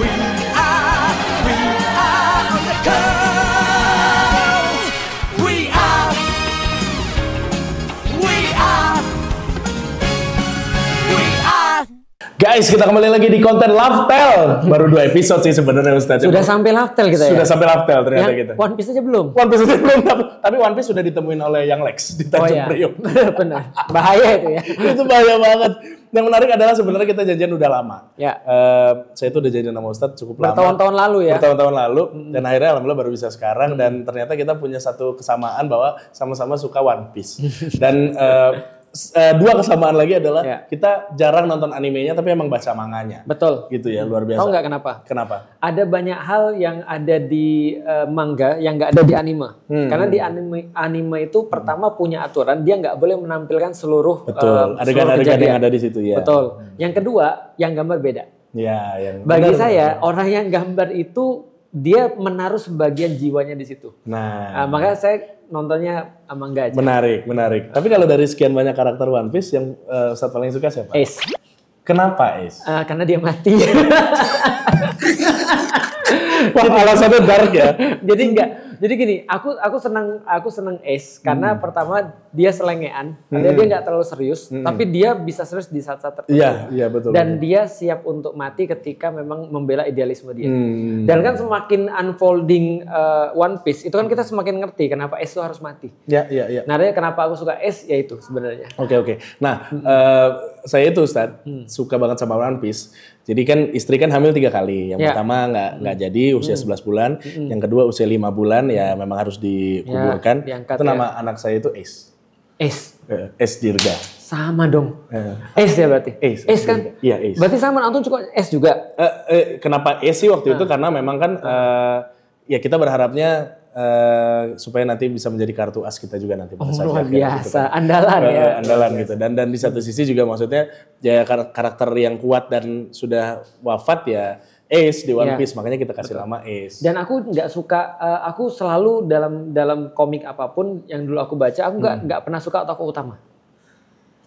queen. Guys, kita kembali lagi di konten Love Laftel. Baru dua episode sih sebenarnya Ustaz. Sudah sampai Love Laftel kita ya. Sudah sampai Love Laftel ternyata yang kita. One Piece aja belum. One Piece aja belum. Tapi One Piece sudah ditemuin oleh yang Lex di Tanjung oh, iya. Priok. Benar. Bahaya itu ya. itu bahaya banget. Yang menarik adalah sebenarnya kita janjian udah lama. Ya. Uh, saya itu udah janjian sama Ustadz cukup lama. Bertahun-tahun lalu ya. Bertahun-tahun lalu hmm. dan akhirnya alhamdulillah baru bisa sekarang hmm. dan ternyata kita punya satu kesamaan bahwa sama-sama suka One Piece. dan uh, uh, dua kesamaan lagi adalah ya. kita jarang nonton animenya tapi emang baca manganya. Betul. Gitu ya, luar biasa. Tahu nggak kenapa? Kenapa? Ada banyak hal yang ada di uh, eh, manga yang nggak ada di anime. Hmm. Karena di anime anime itu pertama punya aturan dia nggak boleh menampilkan seluruh eh, Betul. Uh, ada adegan yang ada di situ ya. Betul. Hmm. Yang kedua, yang gambar beda. Ya, yang Bagi benar, saya benar. orang yang gambar itu dia menaruh sebagian jiwanya di situ. Nah, nah makanya saya nontonnya emang gak aja. Menarik, menarik. Tapi kalau dari sekian banyak karakter One Piece yang uh, Ustadz paling suka siapa? Ace. Kenapa Ace? Uh, karena dia mati. Wah, alasannya dark ya. Jadi enggak jadi gini, aku aku senang aku senang Ace karena hmm. pertama dia selengean, hmm. dia nggak terlalu serius, hmm. tapi dia bisa serius di saat-saat tertentu. Iya, iya betul. Dan betul. dia siap untuk mati ketika memang membela idealisme dia. Hmm. Dan kan semakin unfolding uh, One Piece, itu kan kita semakin ngerti kenapa Ace itu harus mati. Iya, iya, iya. Nah, kenapa aku suka Ace yaitu sebenarnya. Oke, okay, oke. Okay. Nah, hmm. uh, saya itu Ustaz hmm. suka banget sama One Piece. Jadi kan istri kan hamil tiga kali. Yang ya. pertama nggak nggak hmm. jadi usia hmm. 11 bulan, hmm. yang kedua usia lima bulan, ya hmm. memang harus dikuburkan. Ya, diangkat, itu nama ya. anak saya itu Ace. Ace. Eh, Ace Dirga. Sama dong. Eh. Ace ya berarti. Ace. Ace kan? Iya Ace. Berarti sama antun cukup S juga. Uh, eh, kenapa Ace sih waktu nah. itu ah. karena memang kan uh, ya kita berharapnya Uh, supaya nanti bisa menjadi kartu as kita juga nanti oh, pada oh, luar biasa gitu kan. andalan uh, ya andalan gitu dan dan di satu sisi juga maksudnya ya karakter yang kuat dan sudah wafat ya Ace di One yeah. Piece makanya kita kasih nama Ace. Dan aku nggak suka uh, aku selalu dalam dalam komik apapun yang dulu aku baca aku nggak hmm. pernah suka tokoh utama.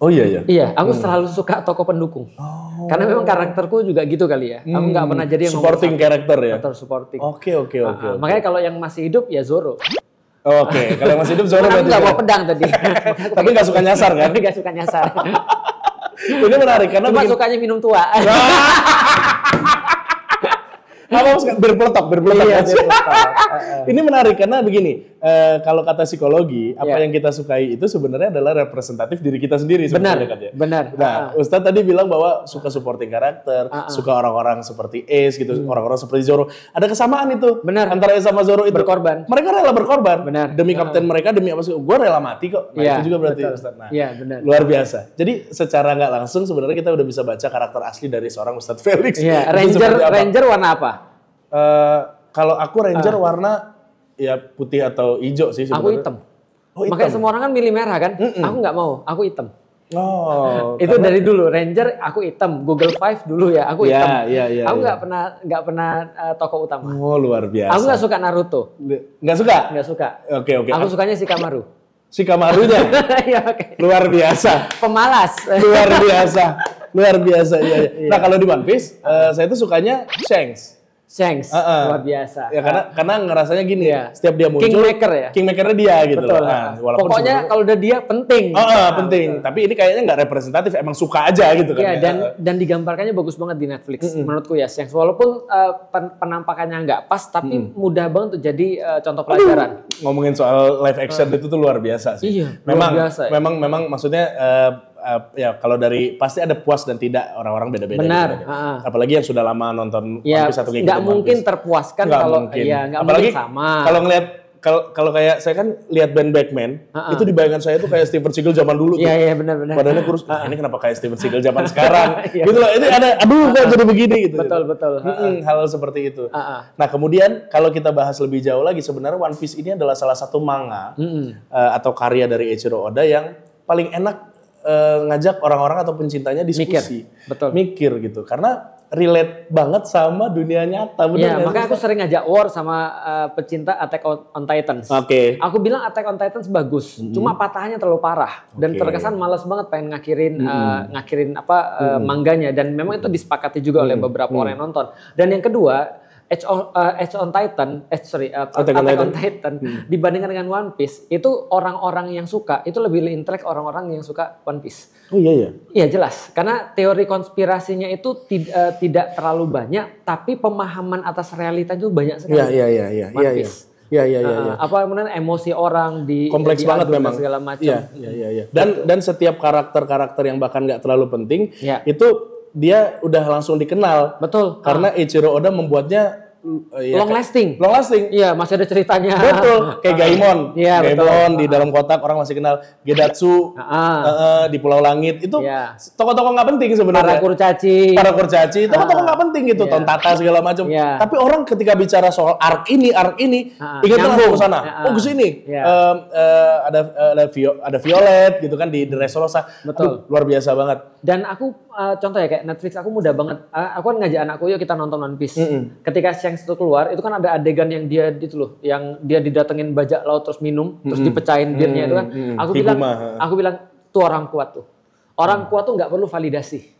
Oh iya iya. Iya, aku hmm. selalu suka tokoh pendukung. Oh. Karena memang karakterku juga gitu kali ya. Hmm. Aku nggak hmm. pernah jadi yang supporting karakter ya. Karakter supporting. Oke oke ah, ah. oke. Makanya kalau yang masih hidup ya Zoro. Oh, Oke, okay. kalau masih hidup Zoro berarti. nggak ya? mau pedang tadi. Tapi nggak suka nyasar kan? Tapi nggak suka nyasar. Ini menarik karena Cuma bikin... sukanya minum tua. Ah. apa maksudnya berpeletok berpeletok iya, eh, eh. ini menarik karena begini uh, kalau kata psikologi apa yeah. yang kita sukai itu sebenarnya adalah representatif diri kita sendiri benar katanya. benar nah uh-huh. Ustadz tadi bilang bahwa suka supporting karakter uh-huh. suka orang-orang seperti Ace gitu orang hmm. orang-orang seperti Zoro ada kesamaan itu benar antara Ace sama Zoro itu berkorban mereka rela berkorban benar demi kapten uh mereka demi apa sih gue rela mati kok nah, yeah, itu juga berarti betul. Ustadz nah yeah, benar. luar biasa jadi secara nggak langsung sebenarnya kita udah bisa baca karakter asli dari seorang Ustadz Felix yeah. Ranger Ranger warna apa Uh, kalau aku ranger uh. warna ya putih atau hijau sih sebenarnya. Aku hitam. Oh, hitam. Makanya semua orang kan milih merah kan? Mm -mm. Aku nggak mau, aku hitam. Oh. itu karena... dari dulu Ranger aku hitam, Google Five dulu ya aku ya, hitam. Yeah, yeah, yeah, aku ya. nggak yeah. pernah nggak pernah uh, eh, toko utama. Oh luar biasa. Aku nggak suka Naruto. Nggak suka? Nggak suka. Oke okay, oke. Okay. Aku sukanya Shikamaru. kamarunya, ya, okay. Luar biasa. Pemalas. luar biasa. Luar biasa. ya. iya. Nah kalau di One Piece, uh, saya itu sukanya Shanks. Shanks, uh -uh. luar biasa. Ya karena uh. karena ngerasanya gini, yeah. setiap dia muncul kingmaker ya. Kingmakernya dia gitu Betul, loh. Ah. Nah, walaupun pokoknya sebenernya... kalau udah dia penting. Uh, uh, penting. Betul. Tapi ini kayaknya nggak representatif, emang suka aja gitu kan. Iya, ya. dan dan digambarkannya bagus banget di Netflix mm -hmm. menurutku ya Shanks. Walaupun uh, penampakannya nggak pas tapi mm -hmm. mudah banget untuk jadi uh, contoh pelajaran. Aduh, ngomongin soal live action uh. itu tuh luar biasa sih. Iya, memang luar biasa, ya. memang memang maksudnya uh, uh, ya kalau dari pasti ada puas dan tidak orang-orang beda-beda. Benar. Gitu, huh Apalagi yang sudah lama nonton ya, One Piece satu kayak Gak mungkin terpuaskan gak kalau mungkin. ya gak Apalagi Kalau ngelihat kalau kalau kayak saya kan lihat band Batman, uh huh itu di bayangan saya itu kayak Steven Seagal zaman dulu Iya, iya benar benar. Padahal kurus. Uh-huh. ini kenapa kayak Steven Seagal zaman sekarang? Iya. gitu loh. Ini ada aduh kok jadi begini gitu. Betul, gitu. betul. Uh-huh. hal seperti itu. Uh huh Nah, kemudian kalau kita bahas lebih jauh lagi sebenarnya One Piece ini adalah salah satu manga uh huh Uh, atau karya dari Eiichiro Oda yang paling enak uh, ngajak orang-orang atau pencintanya diskusi, mikir, betul. mikir gitu, karena relate banget sama dunia nyata. Iya, makanya aku sering ngajak war sama uh, pecinta Attack on Titans. Oke. Okay. Aku bilang Attack on Titans bagus, mm -hmm. cuma patahnya terlalu parah okay. dan terkesan malas banget pengen ngakhirin mm -hmm. uh, ngakhirin apa uh, mm -hmm. mangganya dan memang itu disepakati juga mm -hmm. oleh beberapa mm -hmm. orang yang nonton. Dan yang kedua, Edge on, uh, Edge on Titan, Edge sorry, uh, oh, Attack, Attack on Titan, Titan hmm. dibandingkan dengan One Piece, itu orang-orang yang suka itu lebih intelek orang-orang yang suka One Piece. Oh iya iya. Iya jelas, karena teori konspirasinya itu tid, uh, tidak terlalu banyak, tapi pemahaman atas realita itu banyak sekali. Iya iya iya iya. One ya, Piece. Ya. Iya iya iya. Uh, ya. Apa kemudian emosi orang di kompleks di banget memang segala macam. Iya iya iya. Ya. Dan dan setiap karakter-karakter yang bahkan nggak terlalu penting ya. itu dia udah langsung dikenal. Betul. Karena Ichiro Oda membuatnya Oh, iya, long lasting. Long lasting. Iya, masih ada ceritanya. Betul. Kayak Gaimon. Iya, Gaimon betul. di dalam kotak orang masih kenal Gedatsu uh, uh, di Pulau Langit. Itu yeah. tokoh-tokoh nggak penting sebenarnya. Para kurcaci. Para kurcaci. Tokoh-tokoh nggak penting gitu. Yeah. Tontata segala macam. Yeah. Tapi orang ketika bicara soal arc ini, arc ini, uh, ingat langsung ke sana. Uh, oh, ke sini. Yeah. Iya. Eh, um, uh, ada ada, Vio, ada Violet gitu kan di The Resolosa. Betul. Aduh, luar biasa banget. Dan aku uh, contoh ya kayak Netflix aku mudah banget. Uh, aku kan ngajak anakku yuk kita nonton One Piece. Mm -hmm. Ketika siang Shanks itu keluar, itu kan ada adegan yang dia itu loh, yang dia didatengin bajak laut terus minum, terus mm -hmm. dipecahin birnya mm -hmm. itu kan. Aku Hibuma. bilang, aku bilang tuh orang kuat tuh. Orang hmm. kuat tuh nggak perlu validasi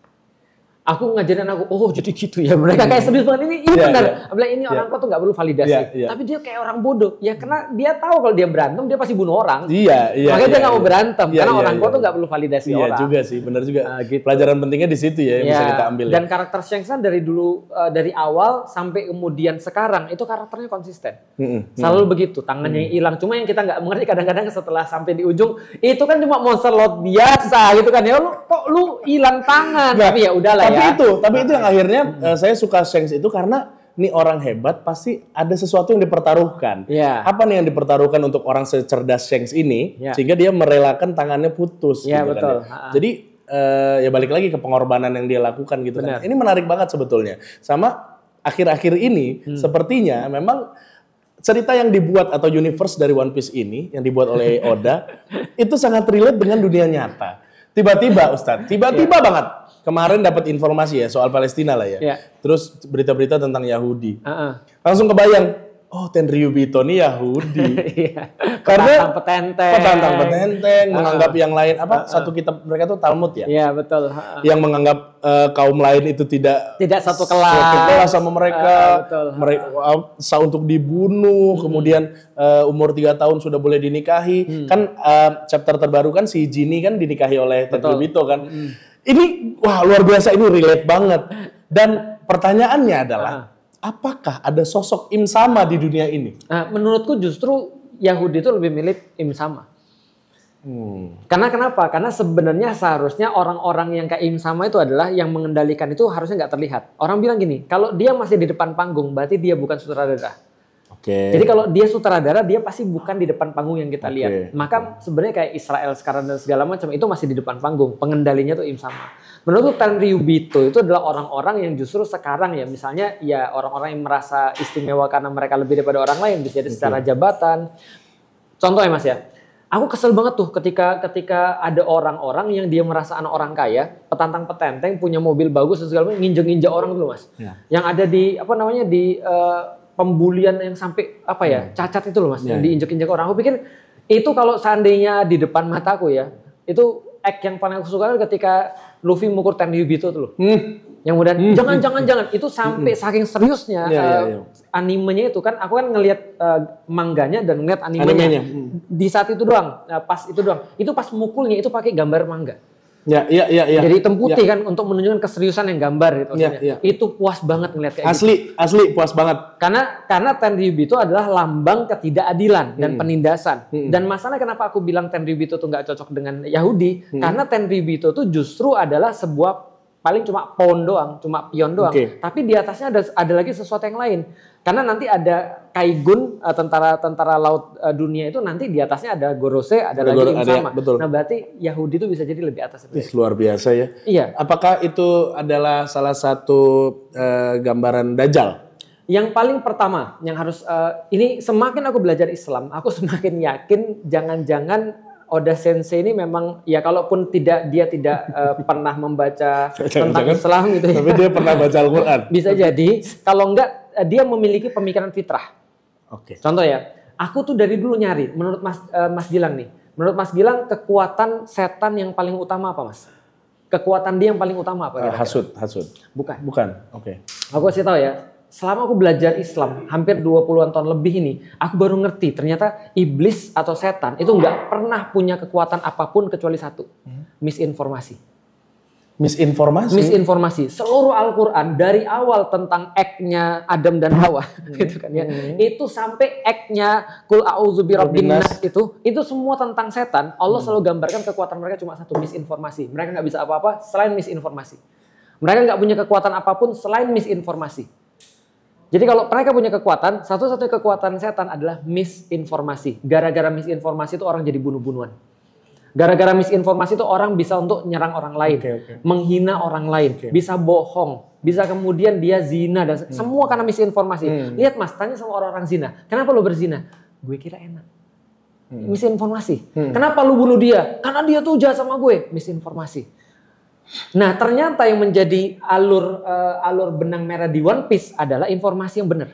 aku ngajarin aku oh jadi gitu ya mereka kayak serius banget ini ini yeah, benar yeah. ini iya. orang kau tuh nggak perlu validasi yeah, iya. tapi dia kayak orang bodoh ya karena dia tahu kalau dia berantem dia pasti bunuh orang iya iya makanya dia iya, nggak mau berantem karena yeah, orang yeah. tuh nggak perlu validasi yeah, orang iya juga sih benar juga ah, gitu. pelajaran pentingnya di situ ya yang bisa kita ambil ya. dan karakter Shengsan dari dulu eh, dari awal sampai kemudian sekarang itu karakternya konsisten mm selalu begitu tangannya hilang cuma yang kita nggak mengerti kadang-kadang setelah sampai di ujung itu kan cuma monster lot biasa gitu kan ya lu kok lu hilang tangan nah, tapi ya udahlah tapi ya. itu, tapi itu yang nah. akhirnya uh, saya suka Shanks itu karena nih orang hebat pasti ada sesuatu yang dipertaruhkan. ya. Apa nih yang dipertaruhkan untuk orang secerdas Shanks ini ya. sehingga dia merelakan tangannya putus. ya gitu kan betul. Kan, Jadi uh, ya balik lagi ke pengorbanan yang dia lakukan gitu kan. Ini menarik banget sebetulnya. Sama akhir-akhir ini hmm. sepertinya memang cerita yang dibuat atau universe dari One Piece ini yang dibuat oleh Oda itu sangat relate dengan dunia nyata. Tiba-tiba Ustadz, tiba-tiba yeah. banget kemarin dapat informasi ya soal Palestina lah ya. ya. Terus berita-berita tentang Yahudi. Uh-uh. Langsung kebayang, oh Tenryu Bito ini Yahudi. ya. Karena petenteng. Petantang petenteng, uh-uh. menganggap yang lain apa uh-uh. satu kitab mereka tuh Talmud ya. Iya, betul. Uh-uh. Yang menganggap uh, kaum lain itu tidak tidak satu kelas. Satu kelas sama mereka. Uh, betul. Mereka uh, untuk dibunuh, hmm. kemudian uh, umur tiga tahun sudah boleh dinikahi. Hmm. Kan uh, chapter terbaru kan si Jini kan dinikahi oleh Tenryu Bito kan. Hmm ini wah luar biasa ini relate banget. Dan pertanyaannya adalah uh. apakah ada sosok Im Sama di dunia ini? Uh, menurutku justru Yahudi itu lebih milik Im Sama. Hmm. Karena kenapa? Karena sebenarnya seharusnya orang-orang yang kayak Im Sama itu adalah yang mengendalikan itu harusnya nggak terlihat. Orang bilang gini, kalau dia masih di depan panggung berarti dia bukan sutradara. Okay. Jadi kalau dia sutradara dia pasti bukan di depan panggung yang kita okay. lihat. Maka okay. sebenarnya kayak Israel sekarang dan segala macam itu masih di depan panggung. Pengendalinya tuh Im Sama. Menurut Tan Ryubito itu adalah orang-orang yang justru sekarang ya misalnya ya orang-orang yang merasa istimewa karena mereka lebih daripada orang lain bisa jadi okay. secara jabatan. Contoh ya Mas ya. Aku kesel banget tuh ketika ketika ada orang-orang yang dia merasa anak orang kaya, petantang petenteng punya mobil bagus dan segala macam nginjek-nginjek orang dulu Mas. Yeah. Yang ada di apa namanya di uh, pembulian yang sampai apa ya hmm. cacat itu loh mas yeah. yang hmm. diinjek-injek orang. Aku pikir itu kalau seandainya di depan mataku ya itu act yang paling aku suka ketika Luffy mukul Tenryubito itu loh. Hmm. Yang mudah, hmm. jangan jangan jangan itu sampai hmm. saking seriusnya yeah, ya, ya, yeah, yeah. animenya itu kan aku kan ngelihat uh, mangganya dan ngeliat animenya. animenya. Hmm. Di saat itu doang, uh, pas itu doang. Itu pas mukulnya itu pakai gambar mangga. Ya, ya, ya, ya. Jadi hitam putih ya. kan untuk menunjukkan keseriusan yang gambar gitu. Ya, ya. Itu puas banget ngeliat kayak Asli, gitu. asli puas banget. Karena karena Tenryubi itu adalah lambang ketidakadilan dan hmm. penindasan. Hmm. Dan masalah kenapa aku bilang Tenryubi itu nggak cocok dengan Yahudi? Hmm. Karena Tenryubi itu tuh justru adalah sebuah paling cuma pohon doang, cuma pion doang. Okay. Tapi di atasnya ada ada lagi sesuatu yang lain. Karena nanti ada Kaigun tentara-tentara eh, laut eh, dunia itu nanti di atasnya ada Gorose, ada, ada lagi yang ada, ya, sama. Betul. Nah berarti Yahudi itu bisa jadi lebih atas. Ya? Ih, luar biasa ya. Iya. Apakah itu adalah salah satu uh, gambaran Dajjal? Yang paling pertama yang harus uh, ini semakin aku belajar Islam, aku semakin yakin jangan-jangan Oda Sensei ini memang ya kalaupun tidak dia tidak uh, pernah membaca tentang Islam gitu ya. Tapi dia pernah baca Al-Qur'an. Bisa jadi kalau enggak dia memiliki pemikiran fitrah. Oke. Okay. Contoh ya, aku tuh dari dulu nyari. Menurut Mas uh, Mas Gilang nih, menurut Mas Gilang kekuatan setan yang paling utama apa, Mas? Kekuatan dia yang paling utama apa? Eh, kira-kira? Uh, hasut, hasut. Bukan. Bukan. Oke. Okay. Aku kasih tahu ya. Selama aku belajar Islam hampir 20-an tahun lebih ini, aku baru ngerti ternyata iblis atau setan itu nggak pernah punya kekuatan apapun kecuali satu, hmm. misinformasi misinformasi misinformasi seluruh Al-Qur'an dari awal tentang eknya Adam dan Hawa hmm. gitu kan ya hmm. itu sampai eknya kul a'udzu nas itu itu semua tentang setan Allah hmm. selalu gambarkan kekuatan mereka cuma satu misinformasi mereka nggak bisa apa-apa selain misinformasi mereka nggak punya kekuatan apapun selain misinformasi jadi kalau mereka punya kekuatan, satu-satunya kekuatan setan adalah misinformasi. Gara-gara misinformasi itu orang jadi bunuh-bunuhan. Gara-gara misinformasi itu orang bisa untuk nyerang orang lain, okay, okay. menghina orang lain, okay. bisa bohong, bisa kemudian dia zina dan hmm. semua karena misinformasi. Hmm. Lihat Mas, tanya sama orang-orang zina, kenapa lo berzina? Gue kira enak. Hmm. Misinformasi. Hmm. Kenapa lu bunuh dia? Karena dia tuh jahat sama gue. Misinformasi. Nah, ternyata yang menjadi alur uh, alur benang merah di One Piece adalah informasi yang benar.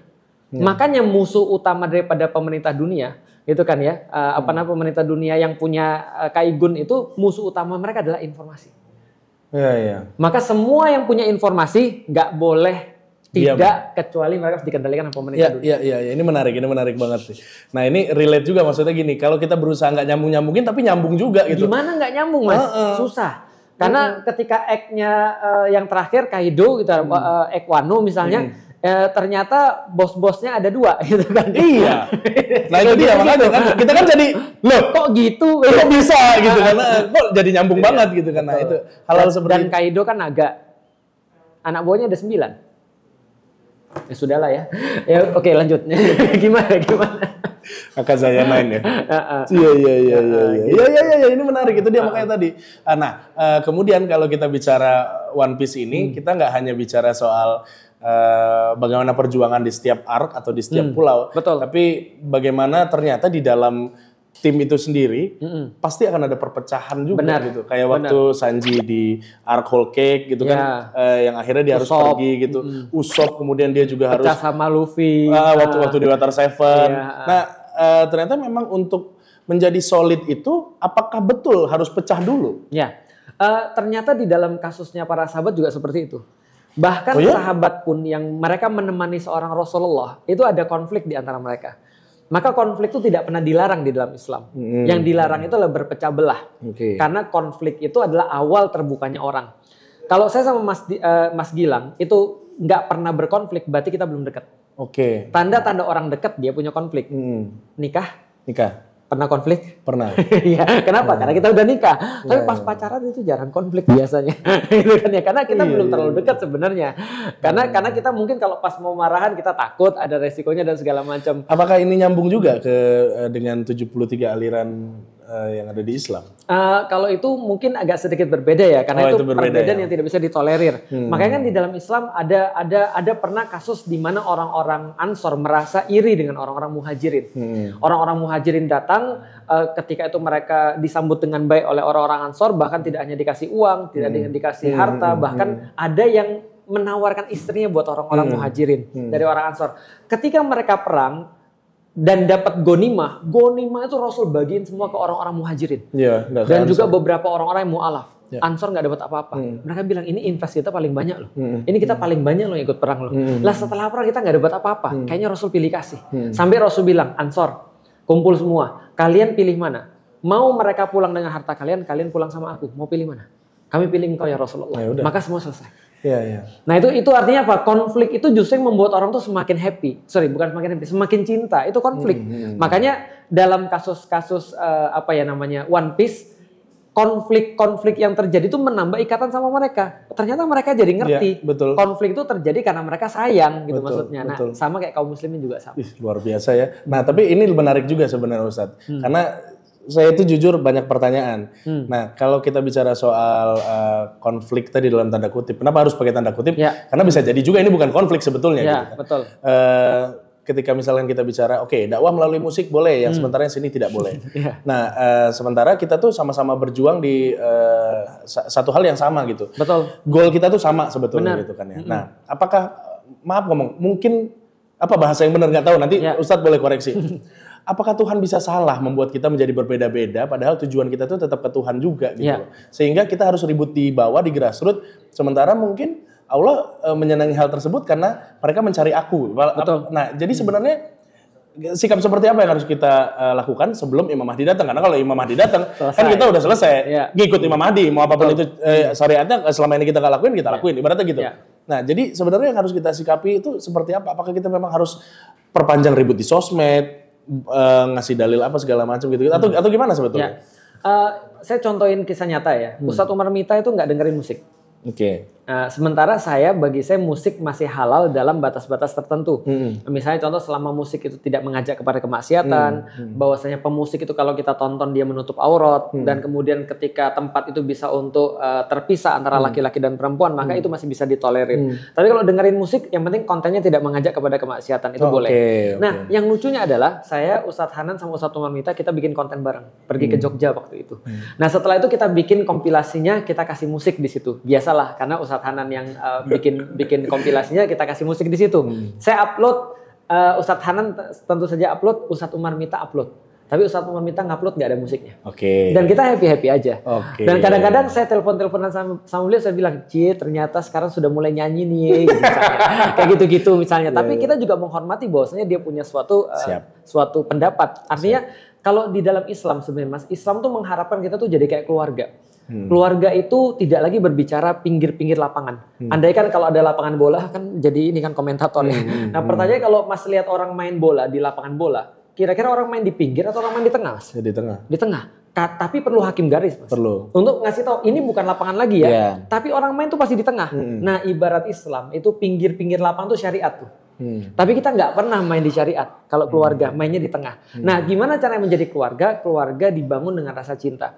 Hmm. Makanya musuh utama daripada pemerintah dunia gitu kan ya uh, apa hmm. namanya pemerintah dunia yang punya uh, eh, kaigun itu musuh utama mereka adalah informasi. Ya, ya. Maka semua yang punya informasi nggak boleh tidak kecuali mereka harus dikendalikan oleh pemerintah ya, dunia. Iya, iya, ini menarik, ini menarik banget sih. Nah ini relate juga maksudnya gini, kalau kita berusaha nggak nyambung nyambungin tapi nyambung juga gitu. Gimana nggak nyambung mas? Uh, uh. Susah. Karena ketika act-nya uh, yang terakhir Kaido gitu, hmm. uh, Wano misalnya. Hmm eh, ternyata bos-bosnya ada dua gitu kan iya nah itu dia makanya gitu kan, kan kita kan jadi loh kok gitu kok bisa gitu kan nah, kok jadi nyambung iya, banget gitu kan nah itu hal-hal seperti dan Kaido kan agak anak buahnya ada sembilan ya sudahlah ya ya oke okay, lanjut gimana gimana akan saya main ya iya iya iya iya iya. Gitu. iya iya iya ini menarik itu dia makanya tadi ah, nah eh, kemudian kalau kita bicara One Piece ini hmm. kita nggak hanya bicara soal Eh, bagaimana perjuangan di setiap art atau di setiap hmm, pulau. Betul. Tapi bagaimana ternyata di dalam tim itu sendiri mm -mm. pasti akan ada perpecahan juga Benar. gitu. Kayak Benar. waktu Sanji di Ark Whole Cake gitu yeah. kan ya. eh, yang akhirnya dia Usop. harus pergi gitu. Mm -hmm. Usop kemudian dia juga Pecah harus sama Luffy. Ah, ah. waktu waktu di Water Seven. Yeah. Iya, nah, eh, ternyata memang untuk menjadi solid itu apakah betul harus pecah dulu? Ya. Yeah. Uh, ternyata di dalam kasusnya para sahabat juga seperti itu. Bahkan oh, iya? sahabat pun yang mereka menemani seorang Rasulullah itu ada konflik di antara mereka. Maka konflik itu tidak pernah dilarang di dalam Islam. Hmm. Yang dilarang itu adalah berpecah belah. Okay. Karena konflik itu adalah awal terbukanya orang. Kalau saya sama Mas uh, Mas Gilang itu nggak pernah berkonflik, berarti kita belum dekat. Oke. Okay. Tanda-tanda orang dekat dia punya konflik. Hmm. Nikah. Nikah. Pernah konflik? Pernah. Iya. Kenapa? Karena kita udah nikah. Ya, Tapi iya. pas pacaran itu jarang konflik biasanya. itu kan ya. Karena kita iya, belum iya, terlalu dekat sebenarnya. Karena karena kita mungkin kalau pas mau marahan kita takut ada resikonya dan segala macam. Apakah ini nyambung juga ke eh, dengan 73 aliran Eh, yang ada di Islam? Uh, kalau itu mungkin agak sedikit berbeda ya, karena oh, itu, itu perbedaan ya. yang tidak bisa ditolerir. Hmm. Makanya kan di dalam Islam ada ada ada pernah kasus di mana orang-orang Ansor merasa iri dengan orang-orang Muhajirin. Hmm. Orang-orang hmm. Muhajirin datang, uh, ketika itu mereka disambut dengan baik oleh orang-orang Ansor, bahkan tidak hanya dikasih uang, tidak dengan hmm. dikasih harta, hmm. bahkan hmm. ada yang menawarkan istrinya buat orang-orang hmm. Muhajirin hmm. dari orang Ansor. Ketika mereka perang dan dapat gonimah. Gonimah itu Rasul bagiin semua ke orang-orang muhajirin. Yeah, dan juga beberapa orang-orang yang mualaf. Yeah. Ansor nggak dapat apa-apa. Mm. Mereka bilang ini invest kita paling banyak loh. Mm. Ini kita mm. paling banyak loh ikut perang loh. Mm. Lah setelah perang kita nggak dapat apa-apa. Mm. Kayaknya Rasul pilih kasih. Mm. Sampai Rasul bilang, Ansor, kumpul semua. Kalian pilih mana? Mau mereka pulang dengan harta kalian, kalian pulang sama aku. Mau pilih mana? Kami pilih engkau ya Rasulullah. Ya, Maka semua selesai. Iya, iya. Nah itu itu artinya apa? Konflik itu justru yang membuat orang tuh semakin happy. Sorry, bukan semakin happy, semakin cinta. Itu konflik. Hmm, hmm. hmm. Makanya dalam kasus-kasus uh, apa ya namanya One Piece, konflik-konflik yang terjadi itu menambah ikatan sama mereka. Ternyata mereka jadi iya, ngerti. Ya, betul. Konflik itu terjadi karena mereka sayang gitu betul, maksudnya. Nah, betul. sama kayak kaum muslimin juga sama. Ih, luar biasa ya. Nah, tapi ini menarik juga sebenarnya Ustadz. Hmm. Karena saya itu jujur banyak pertanyaan. Hmm. Nah, kalau kita bicara soal uh, konflik tadi dalam tanda kutip, kenapa harus pakai tanda kutip? Ya. Karena bisa jadi juga ini bukan konflik sebetulnya. Ya, gitu kan. betul. Uh, ketika misalnya kita bicara, oke, okay, dakwah melalui musik boleh, yang hmm. sementara yang sini tidak boleh. ya. Nah, uh, sementara kita tuh sama-sama berjuang di uh, satu hal yang sama gitu. Betul. Goal kita tuh sama sebetulnya gitu kan ya. Hmm. Nah, apakah maaf ngomong, mungkin apa bahasa yang benar nggak tahu nanti ya. Ustadz boleh koreksi. apakah Tuhan bisa salah membuat kita menjadi berbeda-beda padahal tujuan kita itu tetap ke Tuhan juga gitu yeah. Sehingga kita harus ribut di bawah di grassroot sementara mungkin Allah e, menyenangi hal tersebut karena mereka mencari aku. Betul. Nah, jadi sebenarnya sikap seperti apa yang harus kita uh, lakukan sebelum Imam Mahdi datang? Karena kalau Imam Mahdi datang, kan kita udah selesai ya. ngikut Imam Mahdi, mau apapun Betul. itu eh, syariatnya e, selama ini kita gak lakuin, kita ya. lakuin. Ibaratnya gitu. Ya. Nah, jadi sebenarnya yang harus kita sikapi itu seperti apa? Apakah kita memang harus perpanjang ribut di sosmed, uh, ngasih dalil apa segala macam gitu, gitu atau hmm. atau gimana sebetulnya? Ya. Uh, saya contohin kisah nyata ya. Hmm. Ustadz Umar Mita itu nggak dengerin musik. Oke. Okay. Eh, sementara saya bagi saya musik masih halal dalam batas-batas tertentu. Hmm. Misalnya contoh selama musik itu tidak mengajak kepada kemaksiatan, hmm. Hmm. bahwasanya pemusik itu kalau kita tonton dia menutup aurat hmm. dan kemudian ketika tempat itu bisa untuk uh, terpisah antara hmm. laki-laki hmm. dan perempuan, maka hmm. itu masih bisa ditolerir. Hmm. Tapi kalau dengerin musik yang penting kontennya tidak mengajak kepada kemaksiatan itu oh, boleh. Okay, nah, yang lucunya adalah saya Ustadz Hanan sama Ustadz Mita kita bikin konten bareng, pergi hmm. ke Jogja waktu itu. Hmm. Nah, setelah itu kita bikin kompilasinya, kita kasih musik di situ. Biasalah karena Ustadz Ustadz Hanan yang uh, bikin bikin kompilasinya kita kasih musik di situ. Hmm. Saya upload uh, Ustadz Hanan tentu saja upload, Ustadz Umar Mita upload tapi Ustadz Umar Mita ngupload nggak ada musiknya. Oke. Okay. Dan kita happy happy aja. Oke. Okay. Dan kadang-kadang saya telepon teleponan sama, sama beliau saya bilang, cie ternyata sekarang sudah mulai nyanyi nih, gitu kayak gitu-gitu misalnya. Yeah. Tapi iya. kita juga menghormati bahwasanya dia punya suatu eh, Siap. suatu pendapat. Artinya Siap. kalau di dalam Islam sebenarnya Mas, Islam tuh mengharapkan kita tuh jadi kayak keluarga. Hmm. Keluarga itu tidak lagi berbicara pinggir-pinggir lapangan. Hmm. Andai kan kalau ada lapangan bola kan jadi ini kan komentator ya. Hmm, hmm, nah hmm. pertanyaan kalau Mas lihat orang main bola di lapangan bola, kira-kira orang main di pinggir atau orang main di tengah? Ya, di tengah. Di tengah. Ka tapi perlu hakim garis mas. Perlu. Untuk ngasih tahu ini bukan lapangan lagi ya. Yeah. Tapi orang main tuh pasti di tengah. Hmm. Nah ibarat Islam itu pinggir-pinggir lapangan tuh syariat tuh. Hmm. Tapi kita nggak pernah main di syariat. Kalau keluarga hmm. mainnya di tengah. Hmm. Nah, gimana cara menjadi keluarga? Keluarga dibangun dengan rasa cinta.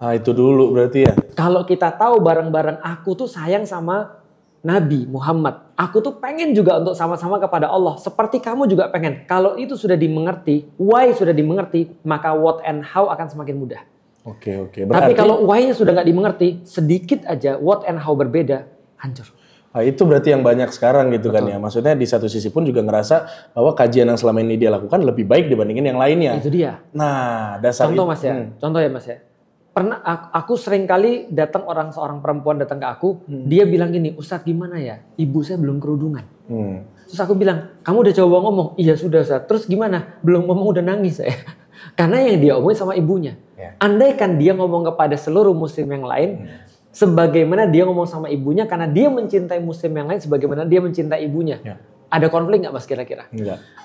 Ah itu dulu berarti ya. Kalau kita tahu bareng-bareng aku tuh sayang sama Nabi Muhammad. Aku tuh pengen juga untuk sama-sama kepada Allah. Seperti kamu juga pengen. Kalau itu sudah dimengerti, why sudah dimengerti, maka what and how akan semakin mudah. Oke okay, oke. Okay. Tapi kalau why-nya sudah nggak dimengerti, sedikit aja what and how berbeda, hancur. Nah, itu berarti yang banyak sekarang gitu kan Betul. kan ya. Maksudnya di satu sisi pun juga ngerasa bahwa kajian yang selama ini dia lakukan lebih baik dibandingin yang lainnya. Itu dia. Nah, dasar contoh itu, Mas ya. Hmm. Contoh ya Mas ya pernah aku sering kali datang orang seorang perempuan datang ke aku hmm. dia bilang gini Ustadz gimana ya ibu saya belum kerudungan hmm. terus aku bilang kamu udah coba ngomong iya sudah Ustadz terus gimana belum ngomong udah nangis saya karena yang dia omongin sama ibunya yeah. andai kan dia ngomong kepada seluruh muslim yang lain hmm. sebagaimana dia ngomong sama ibunya karena dia mencintai musim yang lain sebagaimana dia mencintai ibunya yeah ada konflik nggak mas kira-kira?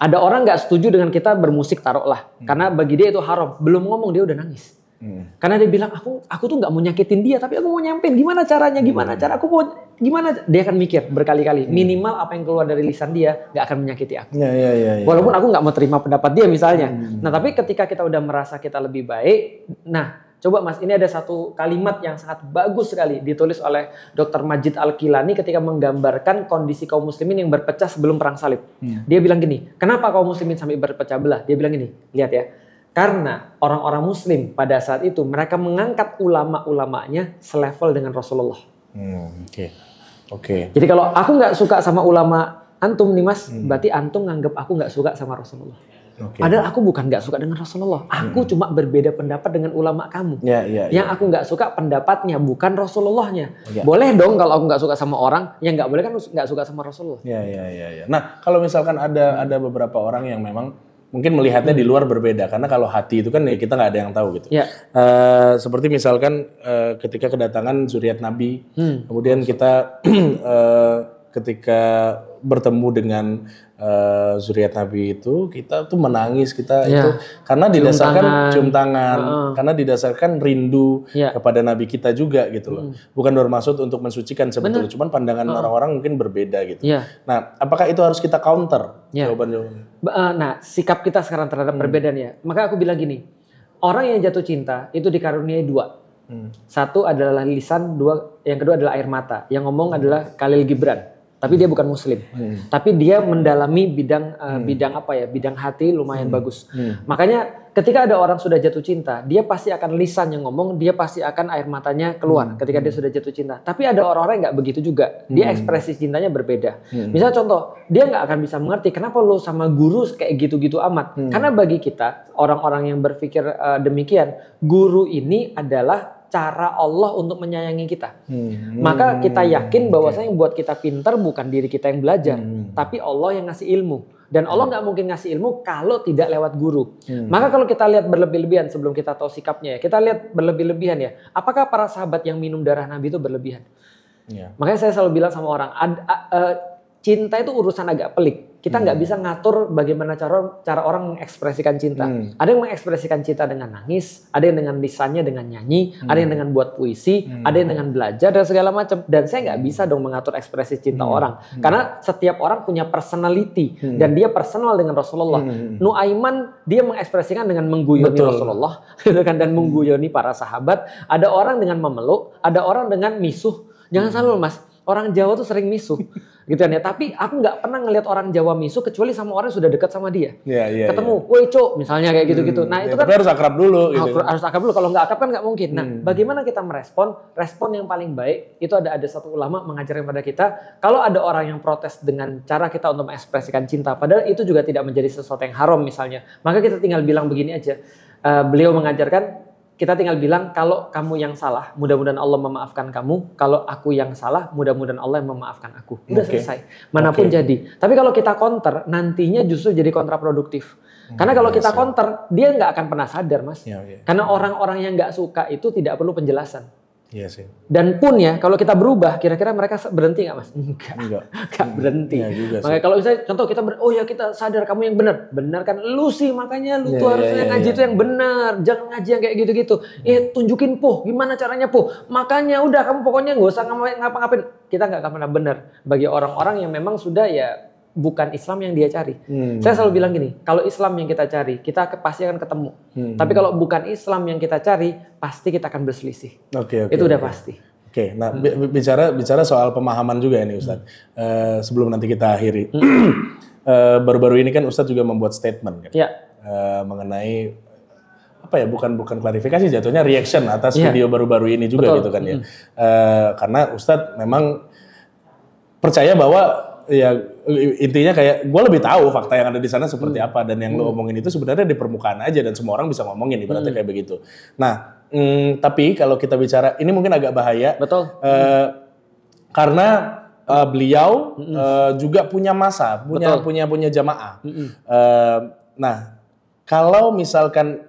Ada orang nggak setuju dengan kita bermusik taruhlah, hmm. karena bagi dia itu haram. Belum ngomong dia udah nangis. Hmm. Karena dia bilang aku aku tuh nggak mau nyakitin dia, tapi aku mau nyampein gimana caranya, hmm. gimana hmm. cara aku mau gimana dia akan mikir berkali-kali. Hmm. Minimal apa yang keluar dari lisan dia nggak akan menyakiti aku. Ya, ya, ya, ya. Walaupun aku nggak mau terima pendapat dia misalnya. Hmm. Nah tapi ketika kita udah merasa kita lebih baik, nah coba mas ini ada satu kalimat yang sangat bagus sekali ditulis oleh Dr. Majid Al Kilani ketika menggambarkan kondisi kaum muslimin yang berpecah sebelum perang salib. Hmm. Dia bilang gini, kenapa kaum muslimin sampai berpecah belah? Dia bilang gini, lihat ya karena orang-orang muslim pada saat itu mereka mengangkat ulama-ulamanya selevel dengan Rasulullah. Hmm, Oke. Okay. Okay. Jadi kalau aku nggak suka sama ulama antum nih mas, hmm. berarti antum nganggap aku nggak suka sama Rasulullah. Okay. Padahal aku bukan nggak suka dengan Rasulullah. Aku hmm. cuma berbeda pendapat dengan ulama kamu. Yeah, yeah, ya. yang aku nggak suka pendapatnya, bukan Rasulullahnya. Ya. Yeah. Boleh dong kalau aku nggak suka sama orang, yang nggak boleh kan nggak suka sama Rasulullah. Iya, yeah, iya. Ya. Nah kalau misalkan ada ada beberapa orang yang memang mungkin melihatnya di luar berbeda karena kalau hati itu kan ya kita nggak ada yang tahu gitu. Ya. Uh, seperti misalkan uh, ketika kedatangan zuriat Nabi, hmm. kemudian kita uh, ketika bertemu dengan uh, zuriat Nabi itu kita tuh menangis kita yeah. itu karena didasarkan cium tangan, cium tangan uh. karena didasarkan rindu yeah. kepada Nabi kita juga gitu loh. Hmm. Bukan bermaksud untuk mensucikan sebetulnya, cuman pandangan orang-orang uh. mungkin berbeda gitu. Yeah. Nah, apakah itu harus kita counter? Yeah. Jawaban jawabannya. Uh, eh, nah, sikap kita sekarang terhadap hmm. perbedaan ya. Maka aku bilang gini, orang yang jatuh cinta itu dikaruniai dua. Hmm. Satu adalah lisan, dua yang kedua adalah air mata. Yang ngomong hmm. adalah Khalil Gibran tapi dia bukan muslim hmm. tapi dia mendalami bidang uh, hmm. bidang apa ya bidang hati lumayan hmm. bagus hmm. makanya ketika ada orang sudah jatuh cinta dia pasti akan lisan yang ngomong dia pasti akan air matanya keluar hmm. ketika dia hmm. sudah jatuh cinta tapi ada orang-orang nggak begitu juga dia hmm. ekspresi cintanya berbeda hmm. misal contoh dia nggak akan bisa mengerti kenapa lo sama guru kayak gitu-gitu amat hmm. karena bagi kita orang-orang yang berpikir uh, demikian guru ini adalah cara Allah untuk menyayangi kita. Hmm. Maka kita yakin hmm, bahwasanya yang buat kita pinter bukan diri kita yang belajar, hmm. tapi Allah yang ngasih ilmu. Dan Allah hmm. nggak mungkin ngasih ilmu kalau tidak lewat guru. Hmm. Maka kalau kita lihat berlebih-lebihan sebelum kita tahu sikapnya ya, kita lihat berlebih-lebihan ya. Apakah para sahabat yang minum darah Nabi itu berlebihan? Yeah. Makanya saya selalu bilang sama orang, ad, ad, ad, eh, cinta itu urusan agak pelik. Kita nggak hmm. bisa ngatur bagaimana cara cara orang mengekspresikan cinta. Hmm. Ada yang mengekspresikan cinta dengan nangis, ada yang dengan lisannya dengan nyanyi, hmm. ada yang dengan buat puisi, hmm. ada yang dengan belajar dan segala macam. Dan saya nggak bisa dong mengatur ekspresi cinta hmm. orang hmm. karena setiap orang punya personality hmm. dan dia personal dengan Rasulullah. Hmm. hmm. Nuaiman dia mengekspresikan dengan mengguyoni Betul. Rasulullah gitu kan, dan hmm. mengguyoni para sahabat. Ada orang dengan memeluk, ada orang dengan misuh. Jangan hmm. salah mas orang Jawa tuh sering misuh gitu kan ya. Tapi aku nggak pernah ngelihat orang Jawa misuh kecuali sama orang yang sudah dekat sama dia. Iya, iya. iya. Ketemu, yeah. "Woi, Cok," misalnya kayak gitu-gitu. Hmm, nah, iya, itu ya, kan harus akrab dulu ah, gitu. Ya. Harus akrab dulu kalau nggak akrab kan nggak mungkin. Nah, hmm. bagaimana kita merespon? Respon yang paling baik itu ada ada satu ulama mengajarkan pada kita, kalau ada orang yang protes dengan cara kita untuk mengekspresikan cinta padahal itu juga tidak menjadi sesuatu yang haram misalnya, maka kita tinggal bilang begini aja. Uh, beliau mengajarkan kita tinggal bilang kalau kamu yang salah, mudah-mudahan Allah memaafkan kamu. Kalau aku yang salah, mudah-mudahan Allah yang memaafkan aku. Udah okay. selesai. Manapun okay. jadi. Tapi kalau kita counter, nantinya justru jadi kontraproduktif. Hmm, Karena kalau iya kita counter, dia nggak akan pernah sadar, mas. Iya, iya. Karena orang-orang yang nggak suka itu tidak perlu penjelasan. Iya sih. Dan pun ya, kalau kita berubah, kira-kira mereka berhenti nggak mas? Enggak. Enggak. Gak berhenti. Ya, juga Makanya kalau misalnya contoh kita ber, oh ya kita sadar kamu yang benar, benar kan? Lu sih makanya lu ya, tuh ya, harusnya ya, ngaji ya. itu yang benar, jangan ngaji yang kayak gitu-gitu. Hmm. Ya tunjukin puh, gimana caranya puh? Makanya udah kamu pokoknya nggak usah ngapa-ngapain. Kita nggak akan pernah benar bagi orang-orang yang memang sudah ya bukan Islam yang dia cari. Hmm. Saya selalu bilang gini, kalau Islam yang kita cari, kita pasti akan ketemu. Hmm. Tapi kalau bukan Islam yang kita cari, pasti kita akan berselisih. Oke, okay, okay, itu udah okay. pasti. Oke, okay, nah hmm. bicara bicara soal pemahaman juga ini Ustadz. Hmm. Uh, sebelum nanti kita akhiri, hmm. uh, baru-baru ini kan Ustadz juga membuat statement kan, ya. uh, mengenai apa ya bukan bukan klarifikasi jatuhnya reaction atas ya. video baru-baru ini juga Betul. gitu kan ya. Hmm. Uh, karena Ustadz memang percaya bahwa ya intinya kayak gue lebih tahu fakta yang ada di sana seperti hmm. apa dan yang hmm. lo omongin itu sebenarnya di permukaan aja dan semua orang bisa ngomongin ibaratnya hmm. kayak begitu. Nah, mm, tapi kalau kita bicara ini mungkin agak bahaya. Betul. Uh, hmm. Karena uh, beliau hmm. uh, juga punya masa, punya Betul. punya punya jamaah. Hmm. Uh, nah, kalau misalkan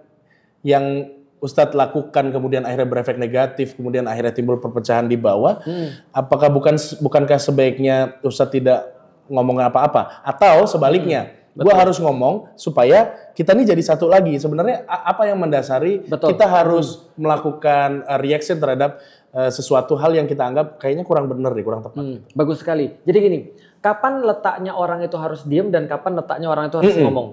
yang Ustadz lakukan kemudian akhirnya berefek negatif, kemudian akhirnya timbul perpecahan di bawah, hmm. apakah bukan bukankah sebaiknya Ustadz tidak ngomong apa-apa atau sebaliknya hmm. gue harus ngomong supaya kita ini jadi satu lagi sebenarnya apa yang mendasari Betul. kita harus hmm. melakukan uh, reaction terhadap uh, sesuatu hal yang kita anggap kayaknya kurang benar nih kurang tepat hmm. bagus sekali jadi gini kapan letaknya orang itu harus diem dan kapan letaknya orang itu harus hmm. ngomong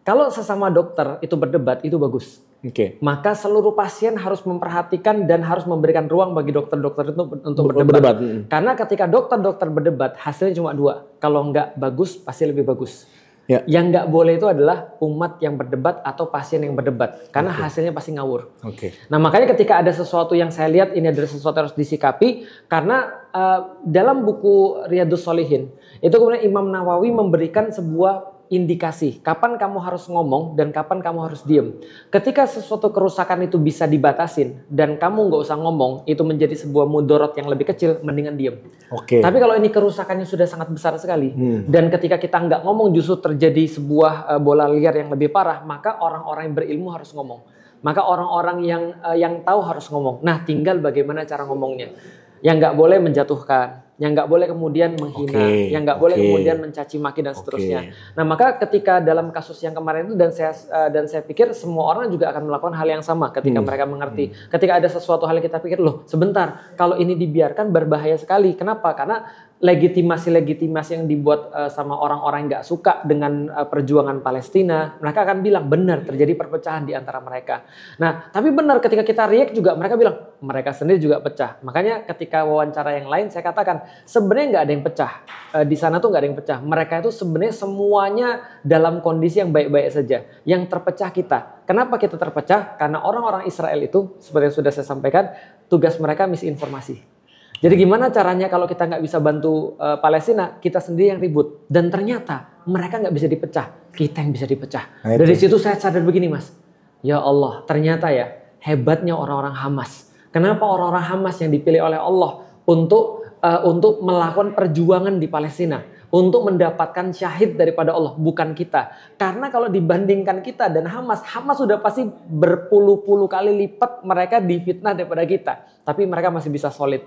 kalau sesama dokter itu berdebat itu bagus. Oke. Okay. Maka seluruh pasien harus memperhatikan dan harus memberikan ruang bagi dokter-dokter itu untuk berdebat. berdebat. Karena ketika dokter-dokter berdebat hasilnya cuma dua. Kalau nggak bagus pasti lebih bagus. Ya. Yang nggak boleh itu adalah umat yang berdebat atau pasien yang berdebat, karena okay. hasilnya pasti ngawur. Oke. Okay. Nah makanya ketika ada sesuatu yang saya lihat ini adalah sesuatu yang harus disikapi, karena uh, dalam buku Riyadus Solihin itu kemudian Imam Nawawi memberikan sebuah indikasi kapan kamu harus ngomong dan kapan kamu harus diem. Ketika sesuatu kerusakan itu bisa dibatasin dan kamu nggak usah ngomong, itu menjadi sebuah mudorot yang lebih kecil, mendingan diem. Oke. Okay. Tapi kalau ini kerusakannya sudah sangat besar sekali hmm. dan ketika kita nggak ngomong justru terjadi sebuah eh, bola liar yang lebih parah, maka orang-orang yang berilmu harus ngomong. Maka orang-orang yang eh, yang tahu harus ngomong. Nah, tinggal bagaimana cara ngomongnya. Yang nggak boleh menjatuhkan, yang nggak boleh kemudian menghina, okay. yang nggak okay. boleh kemudian mencaci maki dan seterusnya. Okay. Nah maka ketika dalam kasus yang kemarin itu dan saya uh, dan saya pikir semua orang juga akan melakukan hal yang sama ketika hmm. mereka mengerti. Hmm. Ketika ada sesuatu hal yang kita pikir loh sebentar kalau ini dibiarkan berbahaya sekali. Kenapa? Karena legitimasi-legitimasi yang dibuat uh, sama orang-orang yang nggak suka dengan uh, perjuangan Palestina, mereka akan bilang benar iya. terjadi perpecahan di antara mereka. Nah, tapi benar ketika kita riak juga mereka bilang mereka sendiri juga pecah. Makanya ketika wawancara yang lain saya katakan sebenarnya nggak ada yang pecah uh, di sana tuh nggak ada yang pecah. Mereka itu sebenarnya semuanya dalam kondisi yang baik-baik saja. Yang terpecah kita. Kenapa kita terpecah? Karena orang-orang Israel itu seperti yang sudah saya sampaikan tugas mereka misinformasi. Jadi gimana caranya kalau kita nggak bisa bantu uh, Palestina, kita sendiri yang ribut. Dan ternyata mereka nggak bisa dipecah, kita yang bisa dipecah. Nah, Dari situ saya sadar begini mas, ya Allah ternyata ya hebatnya orang-orang Hamas. Kenapa orang-orang Hamas yang dipilih oleh Allah untuk uh, untuk melakukan perjuangan di Palestina? untuk mendapatkan syahid daripada Allah, bukan kita. Karena kalau dibandingkan kita dan Hamas, Hamas sudah pasti berpuluh-puluh kali lipat mereka difitnah daripada kita. Tapi mereka masih bisa solid.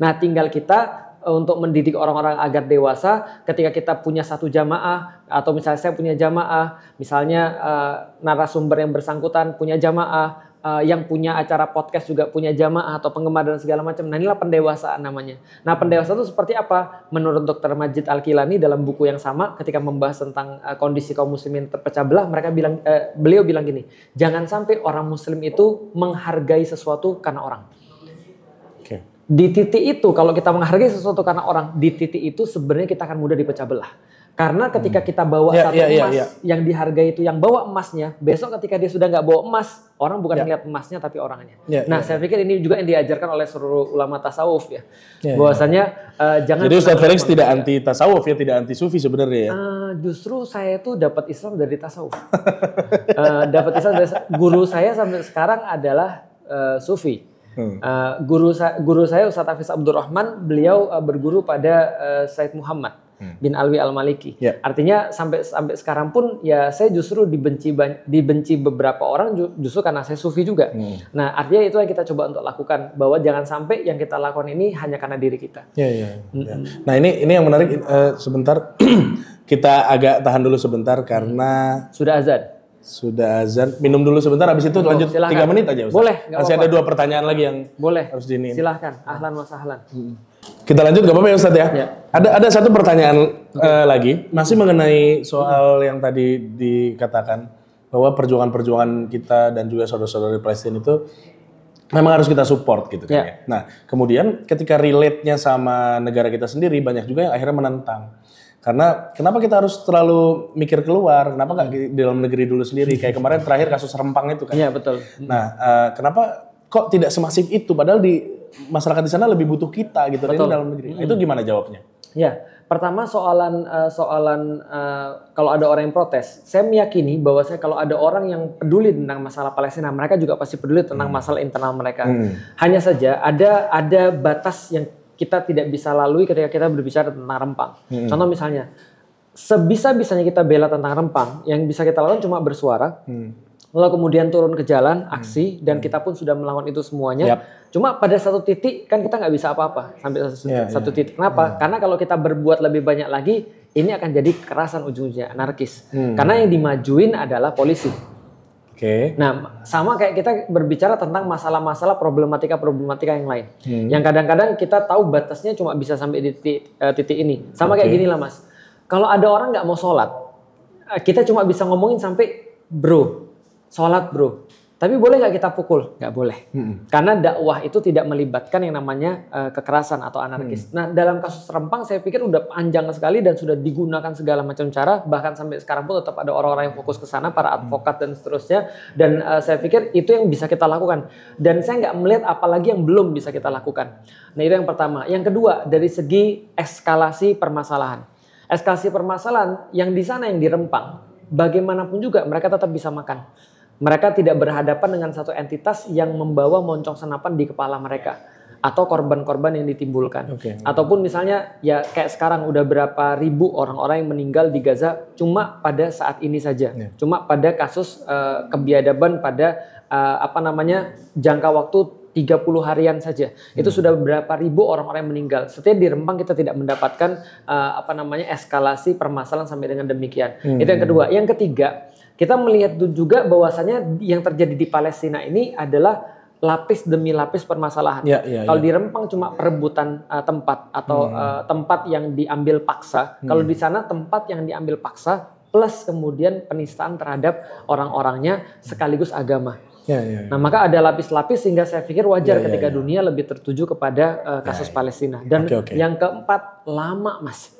Nah, tinggal kita e, untuk mendidik orang-orang agar dewasa ketika kita punya satu jamaah atau misalnya saya punya jamaah misalnya uh, narasumber yang bersangkutan punya jamaah uh, yang punya acara podcast juga punya jamaah atau penggemar dan segala macam nah inilah pendewasaan namanya nah pendewasaan itu seperti apa menurut dokter Majid Al-Kilani dalam buku yang sama ketika membahas tentang uh, kondisi kaum muslimin terpecah belah mereka bilang uh, beliau bilang gini jangan sampai orang muslim itu menghargai sesuatu karena orang di titik itu kalau kita menghargai sesuatu karena orang di titik itu sebenarnya kita akan mudah dipecah belah. Karena ketika hmm. kita bawa yeah, satu yeah, ya, emas yeah, yeah. yang dihargai itu yang bawa emasnya, besok ketika dia sudah nggak bawa emas, orang bukan yeah. melihat emasnya tapi orangnya. Yeah, nah, yeah. saya ya. pikir ini juga yang diajarkan oleh seluruh ulama tasawuf ya. Yeah, ya. Bahwasanya yeah. Uh, jangan Jadi Ustaz Felix tidak ya. anti tasawuf ya, tidak anti sufi sebenarnya ya. Uh, justru saya itu dapat Islam dari tasawuf. uh, dapat Islam dari guru saya sampai sekarang adalah uh, sufi Uh, guru sa guru saya Ustaz Hafiz Abdurrahman, beliau uh, berguru pada uh, Said Muhammad hmm. bin Alwi Al Maliki. Yeah. Artinya sampai sampai sekarang pun ya saya justru dibenci dibenci beberapa orang justru karena saya sufi juga. Hmm. Nah artinya itu yang kita coba untuk lakukan bahwa jangan sampai yang kita lakukan ini hanya karena diri kita. Yeah, yeah, mm ya. -hmm. Nah ini ini yang menarik uh, sebentar kita agak tahan dulu sebentar karena sudah azan. Sudah azan. Minum dulu sebentar, habis itu lanjut tiga menit aja. Ustaz. Boleh. Masih apa -apa. ada dua pertanyaan lagi yang boleh harus dini Silahkan. Ahlan wa Ahlan. Kita lanjut gak apa-apa ya Ustaz ya? ya. Ada ada satu pertanyaan okay. uh, eh, lagi, masih mengenai soal yang tadi dikatakan bahwa perjuangan-perjuangan kita dan juga saudara saudara di Palestina itu memang harus kita support gitu kan ya. ya. Nah, kemudian ketika relate-nya sama negara kita sendiri banyak juga yang akhirnya menentang karena kenapa kita harus terlalu mikir keluar? Kenapa nggak di dalam negeri dulu sendiri? Kayak kemarin terakhir kasus Rempang itu kan. Iya betul. Nah, uh, kenapa kok tidak semasif itu? Padahal di masyarakat di sana lebih butuh kita gitu. Betul. dalam negeri. Hmm. Itu gimana jawabnya? Ya, pertama soalan uh, soalan uh, kalau ada orang yang protes, saya meyakini bahwa saya kalau ada orang yang peduli tentang masalah Palestina, mereka juga pasti peduli tentang hmm. masalah internal mereka. Hmm. Hanya saja ada ada batas yang kita tidak bisa lalui ketika kita berbicara tentang rempang. Hmm. Contoh misalnya, sebisa-bisanya kita bela tentang rempang, yang bisa kita lakukan cuma bersuara, hmm. lalu kemudian turun ke jalan, hmm. aksi, hmm. dan hmm. kita pun sudah melawan itu semuanya. Yep. Cuma pada satu titik kan kita nggak bisa apa-apa sampai satu, yeah, ya. satu yeah. titik. Kenapa? Yeah. Hmm. Karena kalau kita berbuat lebih banyak lagi, ini akan jadi kerasan ujung-ujungnya anarkis. Hmm. Karena yang dimajuin adalah polisi. Oke. Okay. Nah, sama kayak kita berbicara tentang masalah-masalah problematika-problematika yang lain. Hmm. Yang kadang-kadang kita tahu batasnya cuma bisa sampai di titik, uh, eh, titik ini. Sama okay. kayak gini lah, Mas. Kalau ada orang nggak mau sholat, eh, kita cuma bisa ngomongin sampai bro, sholat bro. Tapi boleh nggak kita pukul? Nggak boleh. Hmm. Karena dakwah itu tidak melibatkan yang namanya uh, kekerasan atau anarkis. Hmm. Nah dalam kasus Rempang saya pikir udah panjang sekali dan sudah digunakan segala macam cara. Bahkan sampai sekarang pun tetap ada orang-orang yang fokus ke sana, para mm. advokat dan seterusnya. Dan uh, saya pikir itu yang bisa kita lakukan. Dan saya nggak melihat apalagi yang belum bisa kita lakukan. Nah itu yang pertama. Yang kedua dari segi eskalasi permasalahan. Eskalasi permasalahan yang di sana yang dirempang. bagaimanapun juga mereka tetap bisa makan mereka tidak berhadapan dengan satu entitas yang membawa moncong senapan di kepala mereka atau korban-korban yang ditimbulkan. Okay. Ataupun misalnya ya kayak sekarang udah berapa ribu orang-orang yang meninggal di Gaza cuma pada saat ini saja. Yeah. Cuma pada kasus uh, kebiadaban pada uh, apa namanya jangka waktu 30 harian saja. Hmm. Itu sudah berapa ribu orang-orang yang meninggal. Setiap di Rembang kita tidak mendapatkan uh, apa namanya eskalasi permasalahan sampai dengan demikian. Hmm. Itu yang kedua. Yang ketiga, kita melihat juga bahwasannya yang terjadi di Palestina ini adalah lapis demi lapis permasalahan. Ya, ya, kalau ya. di Rempang cuma perebutan uh, tempat atau hmm. uh, tempat yang diambil paksa. Hmm. Kalau di sana tempat yang diambil paksa plus kemudian penistaan terhadap orang-orangnya sekaligus agama. Ya, ya, ya. Nah maka ada lapis-lapis sehingga saya pikir wajar ya, ya ketika ya. dunia lebih tertuju kepada uh, kasus ya, ya. Palestina. Dan okay, okay. yang keempat lama mas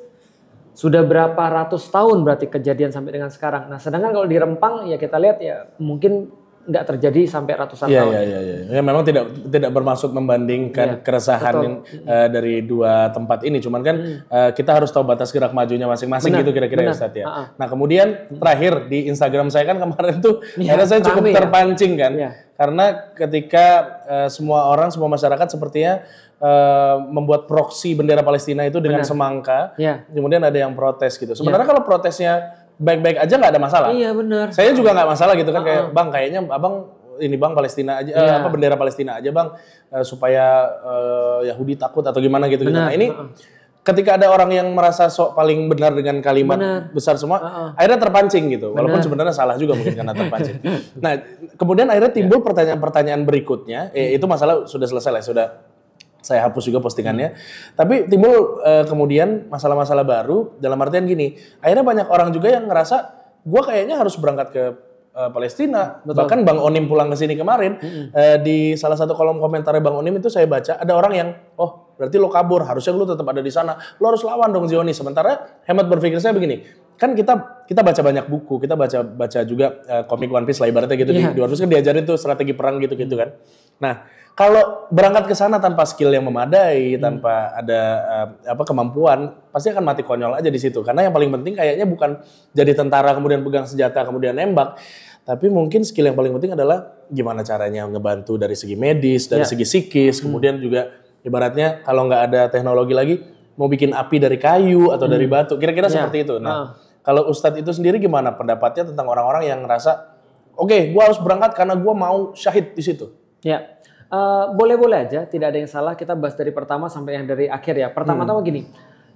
sudah berapa ratus tahun berarti kejadian sampai dengan sekarang. Nah, sedangkan kalau di Rempang ya kita lihat ya mungkin nggak terjadi sampai ratusan ya, tahun. Iya, ya. iya, iya. Ya, memang tidak tidak bermaksud membandingkan ya, keresahan yang, uh, eh, dari dua tempat ini. Cuman kan hmm. uh, kita harus tahu batas gerak majunya masing-masing gitu kira-kira ya Ustaz ya. Nah kemudian hmm. terakhir di Instagram saya kan kemarin tuh ya, karena saya cukup ya. terpancing kan. Ya. Karena ketika uh, semua orang, semua masyarakat sepertinya Uh, membuat proksi bendera Palestina itu dengan Benar. semangka, ya. kemudian ada yang protes gitu. Iya. Sebenarnya ya. kalau protesnya baik-baik aja nggak ada masalah. Iya benar. Saya juga nggak masalah gitu kan uh -uh. kayak bang kayaknya abang ini bang Palestina aja yeah. Iya. apa bendera Palestina aja bang eh, supaya uh, Yahudi takut atau gimana gitu. Benar. Nah ini uh -uh. ketika ada orang yang merasa sok paling benar dengan kalimat benar. besar semua, uh -uh. akhirnya terpancing gitu. Benar. Walaupun sebenarnya salah juga mungkin karena terpancing. nah kemudian akhirnya timbul iya. pertanyaan-pertanyaan berikutnya. Eh, hmm. itu masalah sudah selesai lah sudah saya hapus juga postingannya. Hmm. Tapi timbul uh, kemudian masalah-masalah baru dalam artian gini, akhirnya banyak orang juga yang ngerasa gua kayaknya harus berangkat ke uh, Palestina. Betul. Bahkan Bang Onim pulang ke sini kemarin -hmm. uh, di salah satu kolom komentar Bang Onim itu saya baca ada orang yang oh berarti lo kabur harusnya lo tetap ada di sana lo harus lawan dong Zionis sementara hemat berpikir saya begini kan kita kita baca banyak buku kita baca baca juga uh, komik One Piece lah ibaratnya gitu yeah. di, iya. di kan diajarin tuh strategi perang gitu gitu kan nah kalau berangkat ke sana tanpa skill yang memadai, hmm. tanpa ada uh, apa kemampuan, pasti akan mati konyol aja di situ. Karena yang paling penting kayaknya bukan jadi tentara kemudian pegang senjata kemudian nembak, tapi mungkin skill yang paling penting adalah gimana caranya ngebantu dari segi medis, dari yeah. segi psikis, hmm. kemudian juga Ibaratnya kalau nggak ada teknologi lagi, mau bikin api dari kayu atau hmm. dari batu, kira-kira ya. seperti itu. Nah, uh. kalau Ustadz itu sendiri gimana pendapatnya tentang orang-orang yang ngerasa, oke, okay, gue harus berangkat karena gue mau syahid di situ. Ya, eh, boleh-boleh uh, aja, tidak ada yang salah. Kita bahas dari pertama sampai yang dari akhir ya. Pertama-tama hmm. gini,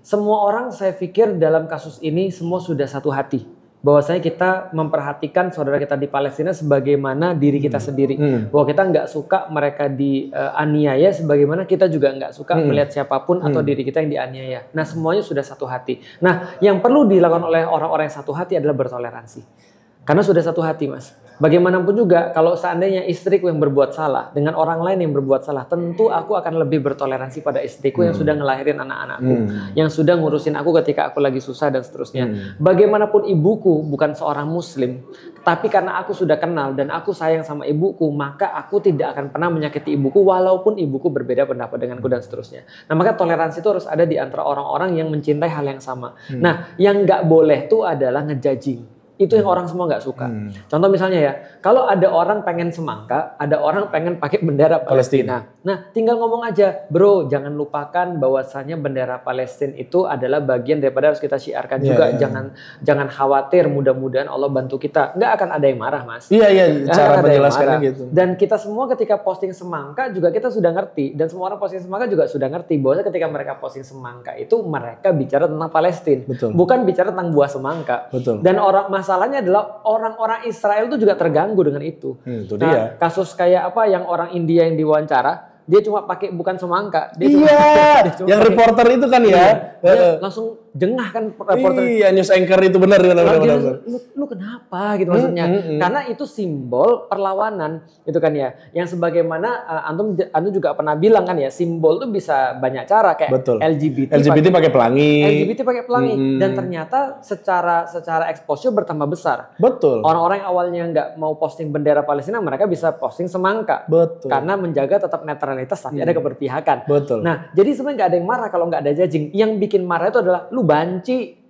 semua orang saya pikir dalam kasus ini semua sudah satu hati bahwasanya kita memperhatikan saudara kita di Palestina sebagaimana diri kita hmm. sendiri. Hmm. Bahwa kita nggak suka mereka dianiaya eh, uh, sebagaimana kita juga nggak suka hmm. melihat siapapun hmm. atau diri kita yang dianiaya. Nah, semuanya sudah satu hati. Nah, yang perlu dilakukan oleh orang-orang yang satu hati adalah bertoleransi. Karena sudah satu hati, Mas. Bagaimanapun juga, kalau seandainya istriku yang berbuat salah dengan orang lain yang berbuat salah, tentu aku akan lebih bertoleransi pada istriku hmm. yang sudah ngelahirin anak-anakku, hmm. yang sudah ngurusin aku ketika aku lagi susah dan seterusnya. Hmm. Bagaimanapun ibuku bukan seorang muslim, tapi karena aku sudah kenal dan aku sayang sama ibuku, maka aku tidak akan pernah menyakiti ibuku walaupun ibuku berbeda pendapat denganku dan seterusnya. Nah, maka toleransi itu harus ada di antara orang-orang yang mencintai hal yang sama. Hmm. Nah, yang nggak boleh tuh adalah ngejajing itu yang orang semua nggak suka. Hmm. Contoh misalnya ya, kalau ada orang pengen semangka, ada orang pengen pakai bendera Palestina. Palestina. Nah, tinggal ngomong aja, bro, jangan lupakan bahwasannya bendera Palestina itu adalah bagian daripada harus kita siarkan yeah, juga. Yeah. Iya. Jangan jangan khawatir, mudah-mudahan Allah bantu kita. Nggak akan ada yang marah, mas. Iya yeah, iya, yeah, cara menjelaskannya gitu. Dan kita semua ketika posting semangka juga kita sudah ngerti, dan semua orang posting semangka juga sudah ngerti bahwa ketika mereka posting semangka itu mereka bicara tentang Palestina, bukan bicara tentang buah semangka. Betul. Dan orang mas masalahnya adalah orang-orang Israel itu juga terganggu dengan itu. Hmm, itu nah, kasus kayak apa yang orang India yang diwawancara, dia cuma pakai bukan semangka. Dia iya. Cuma, dia cuma yang pakai, reporter itu kan ya. Iya, langsung jengah kan reporter. Iya, news anchor itu benar benar benar. Lu, lu kenapa gitu maksudnya? Hmm, hmm, Karena itu simbol perlawanan itu kan ya. Yang sebagaimana uh, antum antum juga pernah bilang kan ya, simbol tuh bisa banyak cara kayak Betul. LGBT. LGBT pakai pelangi. LGBT pakai pelangi hmm. dan ternyata secara secara exposure bertambah besar. Betul. Orang-orang yang awalnya nggak mau posting bendera Palestina, mereka bisa posting semangka. Betul. Karena menjaga tetap netralitas tapi hmm. ada mm. keberpihakan. Betul. Nah, jadi sebenarnya nggak ada yang marah kalau nggak ada jajing. Yang bikin marah itu adalah lu banci.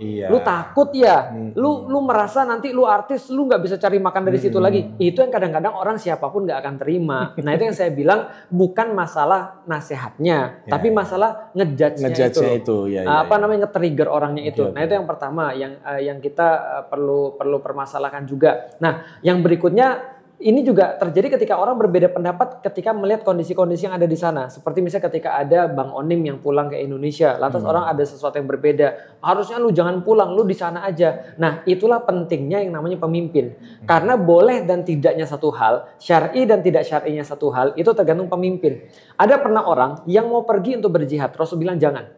Iya. Lu takut ya. Hmm. Lu lu merasa nanti lu artis lu nggak bisa cari makan dari hmm. situ lagi. Itu yang kadang-kadang orang siapapun nggak akan terima. nah itu yang saya bilang bukan masalah nasehatnya, ya, tapi masalah ngejudge-nya ngejudge itu. itu. Ya, ya, Apa ya. namanya nge orangnya itu. Okay, nah itu yang pertama yang uh, yang kita uh, perlu perlu permasalahkan juga. Nah yang berikutnya ini juga terjadi ketika orang berbeda pendapat ketika melihat kondisi-kondisi yang ada di sana. Seperti misalnya ketika ada Bang Onim yang pulang ke Indonesia, lantas hmm. orang ada sesuatu yang berbeda. Harusnya lu jangan pulang, lu di sana aja. Nah, itulah pentingnya yang namanya pemimpin. Hmm. Karena boleh dan tidaknya satu hal, syar'i dan tidak syar'inya satu hal, itu tergantung pemimpin. Ada pernah orang yang mau pergi untuk berjihad, Rasul bilang jangan.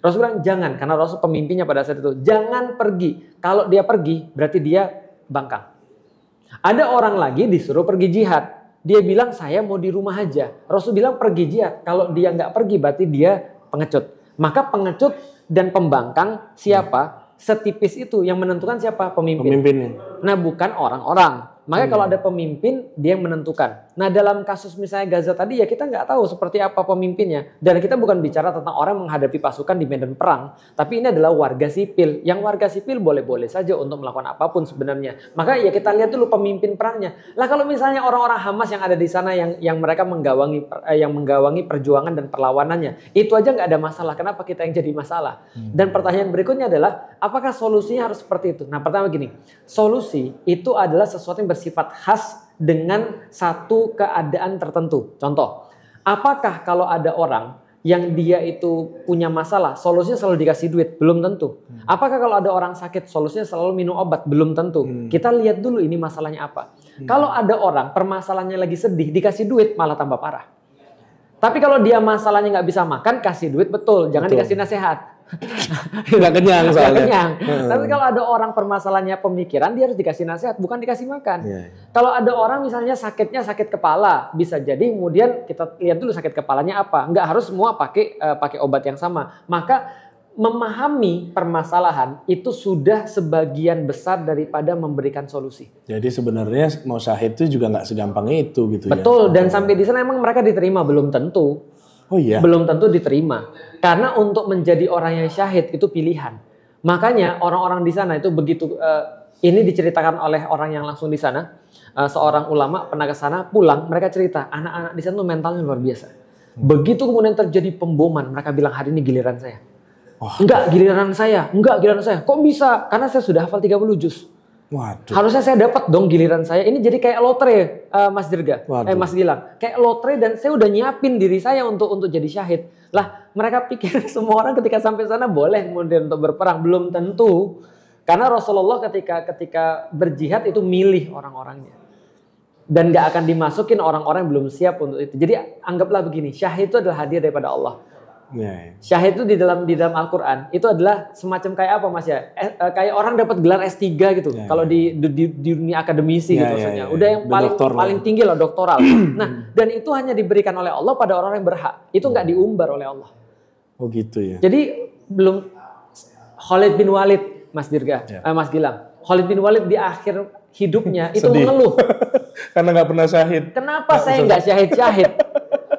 Rasul bilang jangan karena Rasul pemimpinnya pada saat itu. Jangan pergi. Kalau dia pergi, berarti dia bangkang. Ada orang lagi disuruh pergi jihad. Dia bilang saya mau di rumah aja. Rasul bilang pergi jihad. Kalau dia nggak pergi berarti dia pengecut. Maka pengecut dan pembangkang siapa? Setipis itu yang menentukan siapa pemimpin. Pemimpinnya. Nah bukan orang-orang. Maka hmm. kalau ada pemimpin dia yang menentukan. Nah dalam kasus misalnya Gaza tadi ya kita nggak tahu seperti apa pemimpinnya. Dan kita bukan bicara tentang orang menghadapi pasukan di medan perang. Tapi ini adalah warga sipil. Yang warga sipil boleh-boleh saja untuk melakukan apapun sebenarnya. Maka ya kita lihat dulu pemimpin perangnya. Lah kalau misalnya orang-orang Hamas yang ada di sana yang yang mereka menggawangi eh, yang menggawangi perjuangan dan perlawanannya. Itu aja nggak ada masalah. Kenapa kita yang jadi masalah? Hmm. Dan pertanyaan berikutnya adalah apakah solusinya harus seperti itu? Nah pertama gini, solusi itu adalah sesuatu yang bersifat khas dengan satu keadaan tertentu. Contoh, apakah kalau ada orang yang dia itu punya masalah, solusinya selalu dikasih duit, belum tentu. Hmm. Apakah kalau ada orang sakit, solusinya selalu minum obat, belum tentu. Hmm. Kita lihat dulu ini masalahnya apa. Hmm. Kalau ada orang permasalahannya lagi sedih, dikasih duit malah tambah parah. Tapi kalau dia masalahnya nggak bisa makan, kasih duit betul, jangan betul. dikasih nasihat. Gak kenyang soalnya. Gak kenyang. Hmm. Tapi kalau ada orang permasalahannya pemikiran, dia harus dikasih nasihat, bukan dikasih makan. Yeah. Iya. Kalau ada orang misalnya sakitnya sakit kepala, bisa jadi kemudian kita lihat dulu sakit kepalanya apa. Nggak harus semua pakai uh, pakai obat yang sama. Maka memahami permasalahan itu sudah sebagian besar daripada memberikan solusi. Jadi sebenarnya mau syahid itu juga nggak segampang itu gitu Betul, ya. Betul dan sampai di sana emang mereka diterima belum tentu. Oh iya. Belum tentu diterima. Karena untuk menjadi orang yang syahid itu pilihan. Makanya orang-orang di sana itu begitu uh, ini diceritakan oleh orang yang langsung di sana, uh, seorang ulama pernah ke sana pulang, mereka cerita anak-anak di sana tuh mentalnya luar biasa. Hmm. Begitu kemudian terjadi pemboman, mereka bilang hari ini giliran saya Enggak giliran saya, enggak giliran saya. Kok bisa? Karena saya sudah hafal 30 juz. Waduh. Harusnya saya dapat dong giliran saya. Ini jadi kayak lotre uh, Mas Dirga, eh, Waduh. eh Mas Gilang. Kayak lotre dan saya udah nyiapin diri saya untuk untuk jadi syahid. Lah, mereka pikir semua orang ketika sampai sana boleh kemudian untuk berperang, belum tentu. Karena Rasulullah ketika ketika berjihad itu milih orang-orangnya. Dan gak akan dimasukin orang-orang yang belum siap untuk itu. Jadi anggaplah begini, syahid itu adalah hadiah daripada Allah. Yeah. Ya. Syahid itu di dalam di dalam Al-Qur'an itu adalah semacam kayak apa Mas ya? Eh, eh kayak orang dapat gelar S3 gitu. Yeah, Kalau ya. di, di di dunia akademisi ya, gitu maksudnya. Udah yang paling doktor paling tinggi loh doktoral. nah, dan itu hanya diberikan oleh Allah pada orang yang berhak. Itu nggak diumbar oleh Allah. Oh gitu ya. Jadi belum Khalid bin Walid Mas Dirga, eh, Mas Gilang. Khalid bin Walid di akhir hidupnya itu mengeluh karena nggak pernah syahid. Kenapa nah, saya nggak syahid syahid?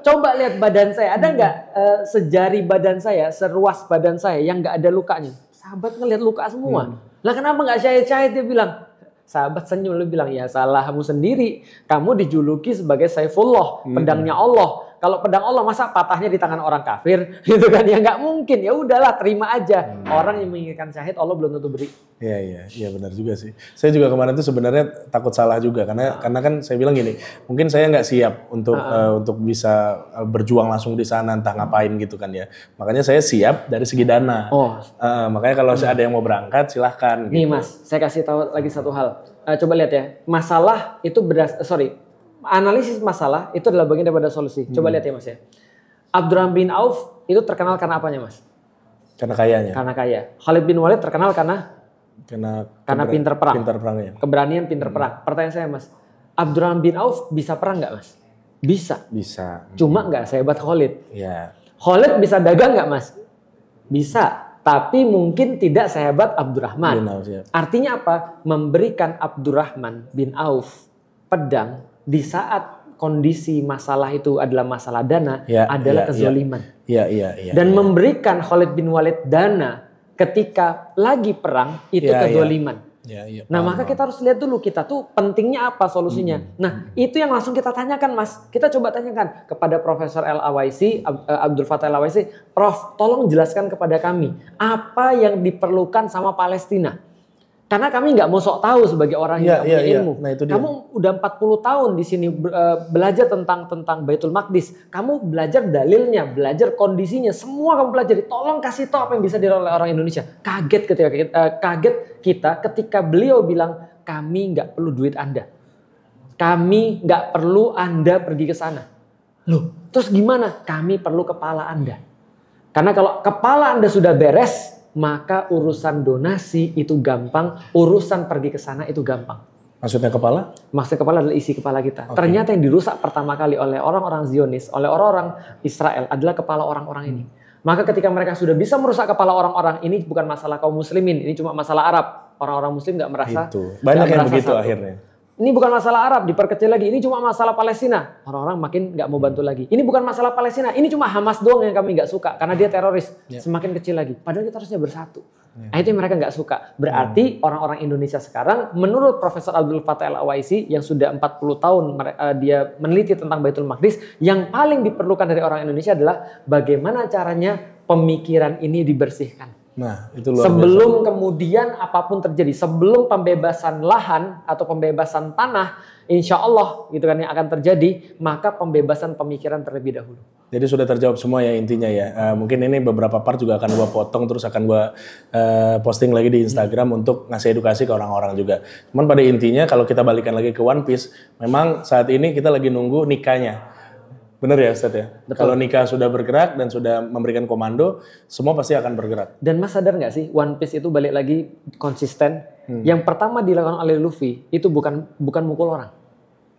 Coba lihat badan saya, ada hmm. nggak hmm. uh, sejari badan saya, seruas badan saya yang nggak ada lukanya? Sahabat ngelihat luka semua. Hmm. Lah kenapa nggak saya cahit dia bilang? Sahabat senyum lu bilang ya salahmu sendiri. Kamu dijuluki sebagai Saifullah, hmm. pedangnya Allah kalau pedang Allah masa patahnya di tangan orang kafir, gitu kan? Ya nggak mungkin. Ya udahlah, terima aja. Hmm. Orang yang menginginkan syahid, Allah belum tentu beri. Iya iya, iya benar juga sih. Saya juga kemarin tuh sebenarnya takut salah juga karena nah. karena kan saya bilang gini, mungkin saya nggak siap untuk uh, untuk bisa eh, berjuang langsung di sana entah ngapain gitu kan ya. Makanya saya siap dari segi dana. Oh. Uh, makanya kalau hmm. ada yang mau berangkat silahkan. Nih gitu. mas, saya kasih tahu lagi satu hal. Uh, coba lihat ya, masalah itu beras, uh, sorry, analisis masalah itu adalah bagian daripada solusi. Coba hmm. lihat ya Mas ya. Abdurrahman bin Auf itu terkenal karena apanya Mas? Karena kayanya. Karena kaya. Khalid bin Walid terkenal karena karena karena pinter perang. Pinter perang Keberanian pinter hmm. perang. Pertanyaan saya Mas, Abdurrahman bin Auf bisa perang nggak Mas? Bisa. Bisa. Cuma nggak sehebat Khalid. Iya. Khalid bisa dagang nggak Mas? Bisa tapi mungkin tidak sehebat Abdurrahman. Bin Auf, ya. Artinya apa? Memberikan Abdurrahman bin Auf pedang di saat kondisi masalah itu adalah masalah dana ya, ya adalah ya, kezoliman. Ya, ya, ya, ya, Dan ya. memberikan Khalid bin Walid dana ketika lagi perang itu ya, ya. kezoliman. Ya. Ya, ya, nah maka kita harus lihat dulu kita tuh pentingnya apa solusinya. Hmm. hmm nah hmm. itu yang langsung kita tanyakan mas. Kita coba tanyakan kepada Profesor L C eh, Abdul Fatah L C. Prof tolong jelaskan kepada kami apa yang diperlukan sama Palestina karena kami nggak mau sok tahu sebagai orang yeah, yang iya, iya, punya yeah, ilmu. Yeah. Nah, Kamu udah 40 tahun di sini eh, belajar tentang tentang Baitul Maqdis. Kamu belajar dalilnya, belajar kondisinya, semua kamu pelajari. Tolong kasih tahu apa yang bisa diraih oleh orang Indonesia. Kaget ketika eh, kaget kita ketika beliau bilang kami nggak perlu duit Anda. Kami nggak perlu Anda pergi ke sana. Loh, terus gimana? Kami perlu kepala Anda. Karena kalau kepala Anda sudah beres, maka urusan donasi itu gampang, urusan pergi ke sana itu gampang. Maksudnya kepala? Maksudnya kepala adalah isi kepala kita. Okay. Ternyata yang dirusak pertama kali oleh orang-orang Zionis, oleh orang-orang Israel adalah kepala orang-orang ini. Hmm. Maka ketika mereka sudah bisa merusak kepala orang-orang, ini bukan masalah kaum muslimin, ini cuma masalah Arab. Orang-orang muslim nggak merasa. Itu. Banyak yang merasa begitu satu. akhirnya. Ini bukan masalah Arab, diperkecil lagi. Ini cuma masalah Palestina. Orang-orang makin nggak mau bantu lagi. Ini bukan masalah Palestina. Ini cuma Hamas doang yang kami nggak suka karena dia teroris. Ya. Semakin kecil lagi. Padahal kita harusnya bersatu. Ya. Nah, mereka nggak suka. Berarti hmm. orang-orang ya. Indonesia sekarang, menurut Profesor Abdul Fatah Al Awaisi yang sudah 40 tahun eh, dia meneliti tentang Baitul Maqdis, yang paling diperlukan dari orang Indonesia adalah bagaimana caranya pemikiran ini dibersihkan. Nah, itu luar Sebelum biasa. kemudian apapun terjadi, sebelum pembebasan lahan atau pembebasan tanah, insya Allah gitu kan yang akan terjadi, maka pembebasan pemikiran terlebih dahulu. Jadi sudah terjawab semua ya intinya ya. Uh, mungkin ini beberapa part juga akan gue potong terus akan gue uh, posting lagi di Instagram hmm. untuk ngasih edukasi ke orang-orang juga. Cuman pada intinya kalau kita balikan lagi ke One Piece, memang saat ini kita lagi nunggu nikahnya Benar ya Ustaz ya? Betul. Kalau nikah sudah bergerak dan sudah memberikan komando, semua pasti akan bergerak. Dan Mas sadar nggak sih, One Piece itu balik lagi konsisten. Hmm. Yang pertama dilakukan oleh Luffy itu bukan bukan mukul orang.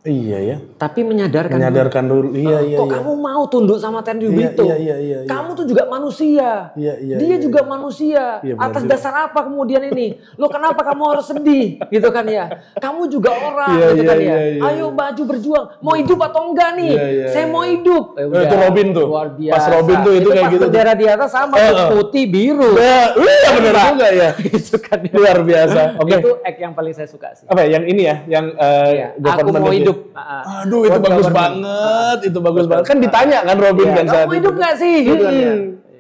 Iya ya. Tapi menyadarkan. Menyadarkan dulu. Iya iya. Kok iya. kamu mau tunduk sama Tendo iya, Bito? Iya, iya iya iya. Kamu tuh juga manusia. Iya iya. Dia iya, juga iya. manusia. Iya, benar, Atas juga. dasar apa kemudian ini? Lo kenapa kamu harus sedih? Gitu kan ya. Kamu juga orang. Iya, gitu iya, kan iya, ya. Iya, iya Ayo baju iya. berjuang. Mau hidup atau enggak nih? Iya, iya, Saya iya. mau hidup. Eh, eh udah. Itu Robin tuh. Luar biasa. Pas Robin tuh itu, itu kayak gitu. Pas di atas sama eh, eh. putih biru. Iya beneran. bener juga ya. itu kan. Ya. Luar biasa. Oke. Itu act yang paling saya suka sih. Apa ya, yang ini ya? Yang eh, Aku mau hidup hidup. Uh, Aduh, itu bagus banget, itu bagus banget. Kan ditanya kan Robin iya, kan saat itu. hidup gak sih? Iya.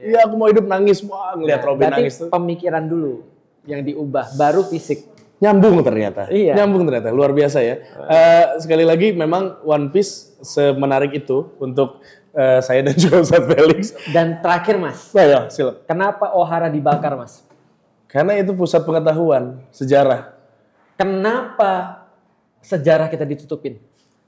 iya, aku mau hidup nangis, wah ngeliat iya. Robin nangis tuh. pemikiran dulu yang diubah, baru fisik. Nyambung ternyata. Iya. Nyambung ternyata, luar biasa ya. Uh, sekali lagi memang One Piece semenarik itu untuk uh, saya dan juga Ustadz Felix. Dan terakhir mas. Nah, ya, silap. Kenapa Ohara dibakar mas? Karena itu pusat pengetahuan sejarah. Kenapa sejarah kita ditutupin.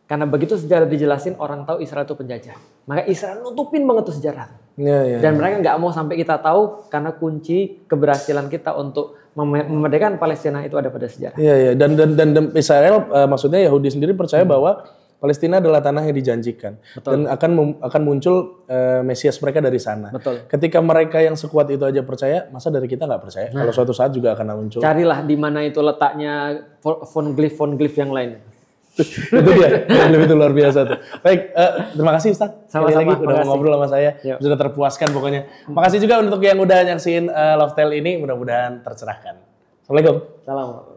Karena begitu sejarah dijelasin orang tahu Israel itu penjajah. Maka Israel nutupin banget tuh sejarah. Ya, ya, Dan ya. mereka nggak mau sampai kita tahu karena kunci keberhasilan kita untuk memerdekakan Palestina itu ada pada sejarah. Iya, iya. Dan, dan dan dan Israel uh, maksudnya Yahudi sendiri percaya hmm. bahwa Palestina adalah tanah yang dijanjikan Betul. dan akan akan muncul uh, Mesias mereka dari sana. Betul. Ketika mereka yang sekuat itu aja percaya, masa dari kita nggak percaya? Nah. Kalau suatu saat juga akan muncul. Carilah di mana itu letaknya von Glyph yang lain. itu dia, lebih itu luar biasa tuh. Baik, uh, terima kasih Ustaz. Sama -sama, Sama, udah mau ngobrol sama saya, Yuk. sudah terpuaskan pokoknya. Makasih juga untuk yang udah nyaksiin uh, Love Tale ini, mudah-mudahan tercerahkan. Assalamualaikum. Salam.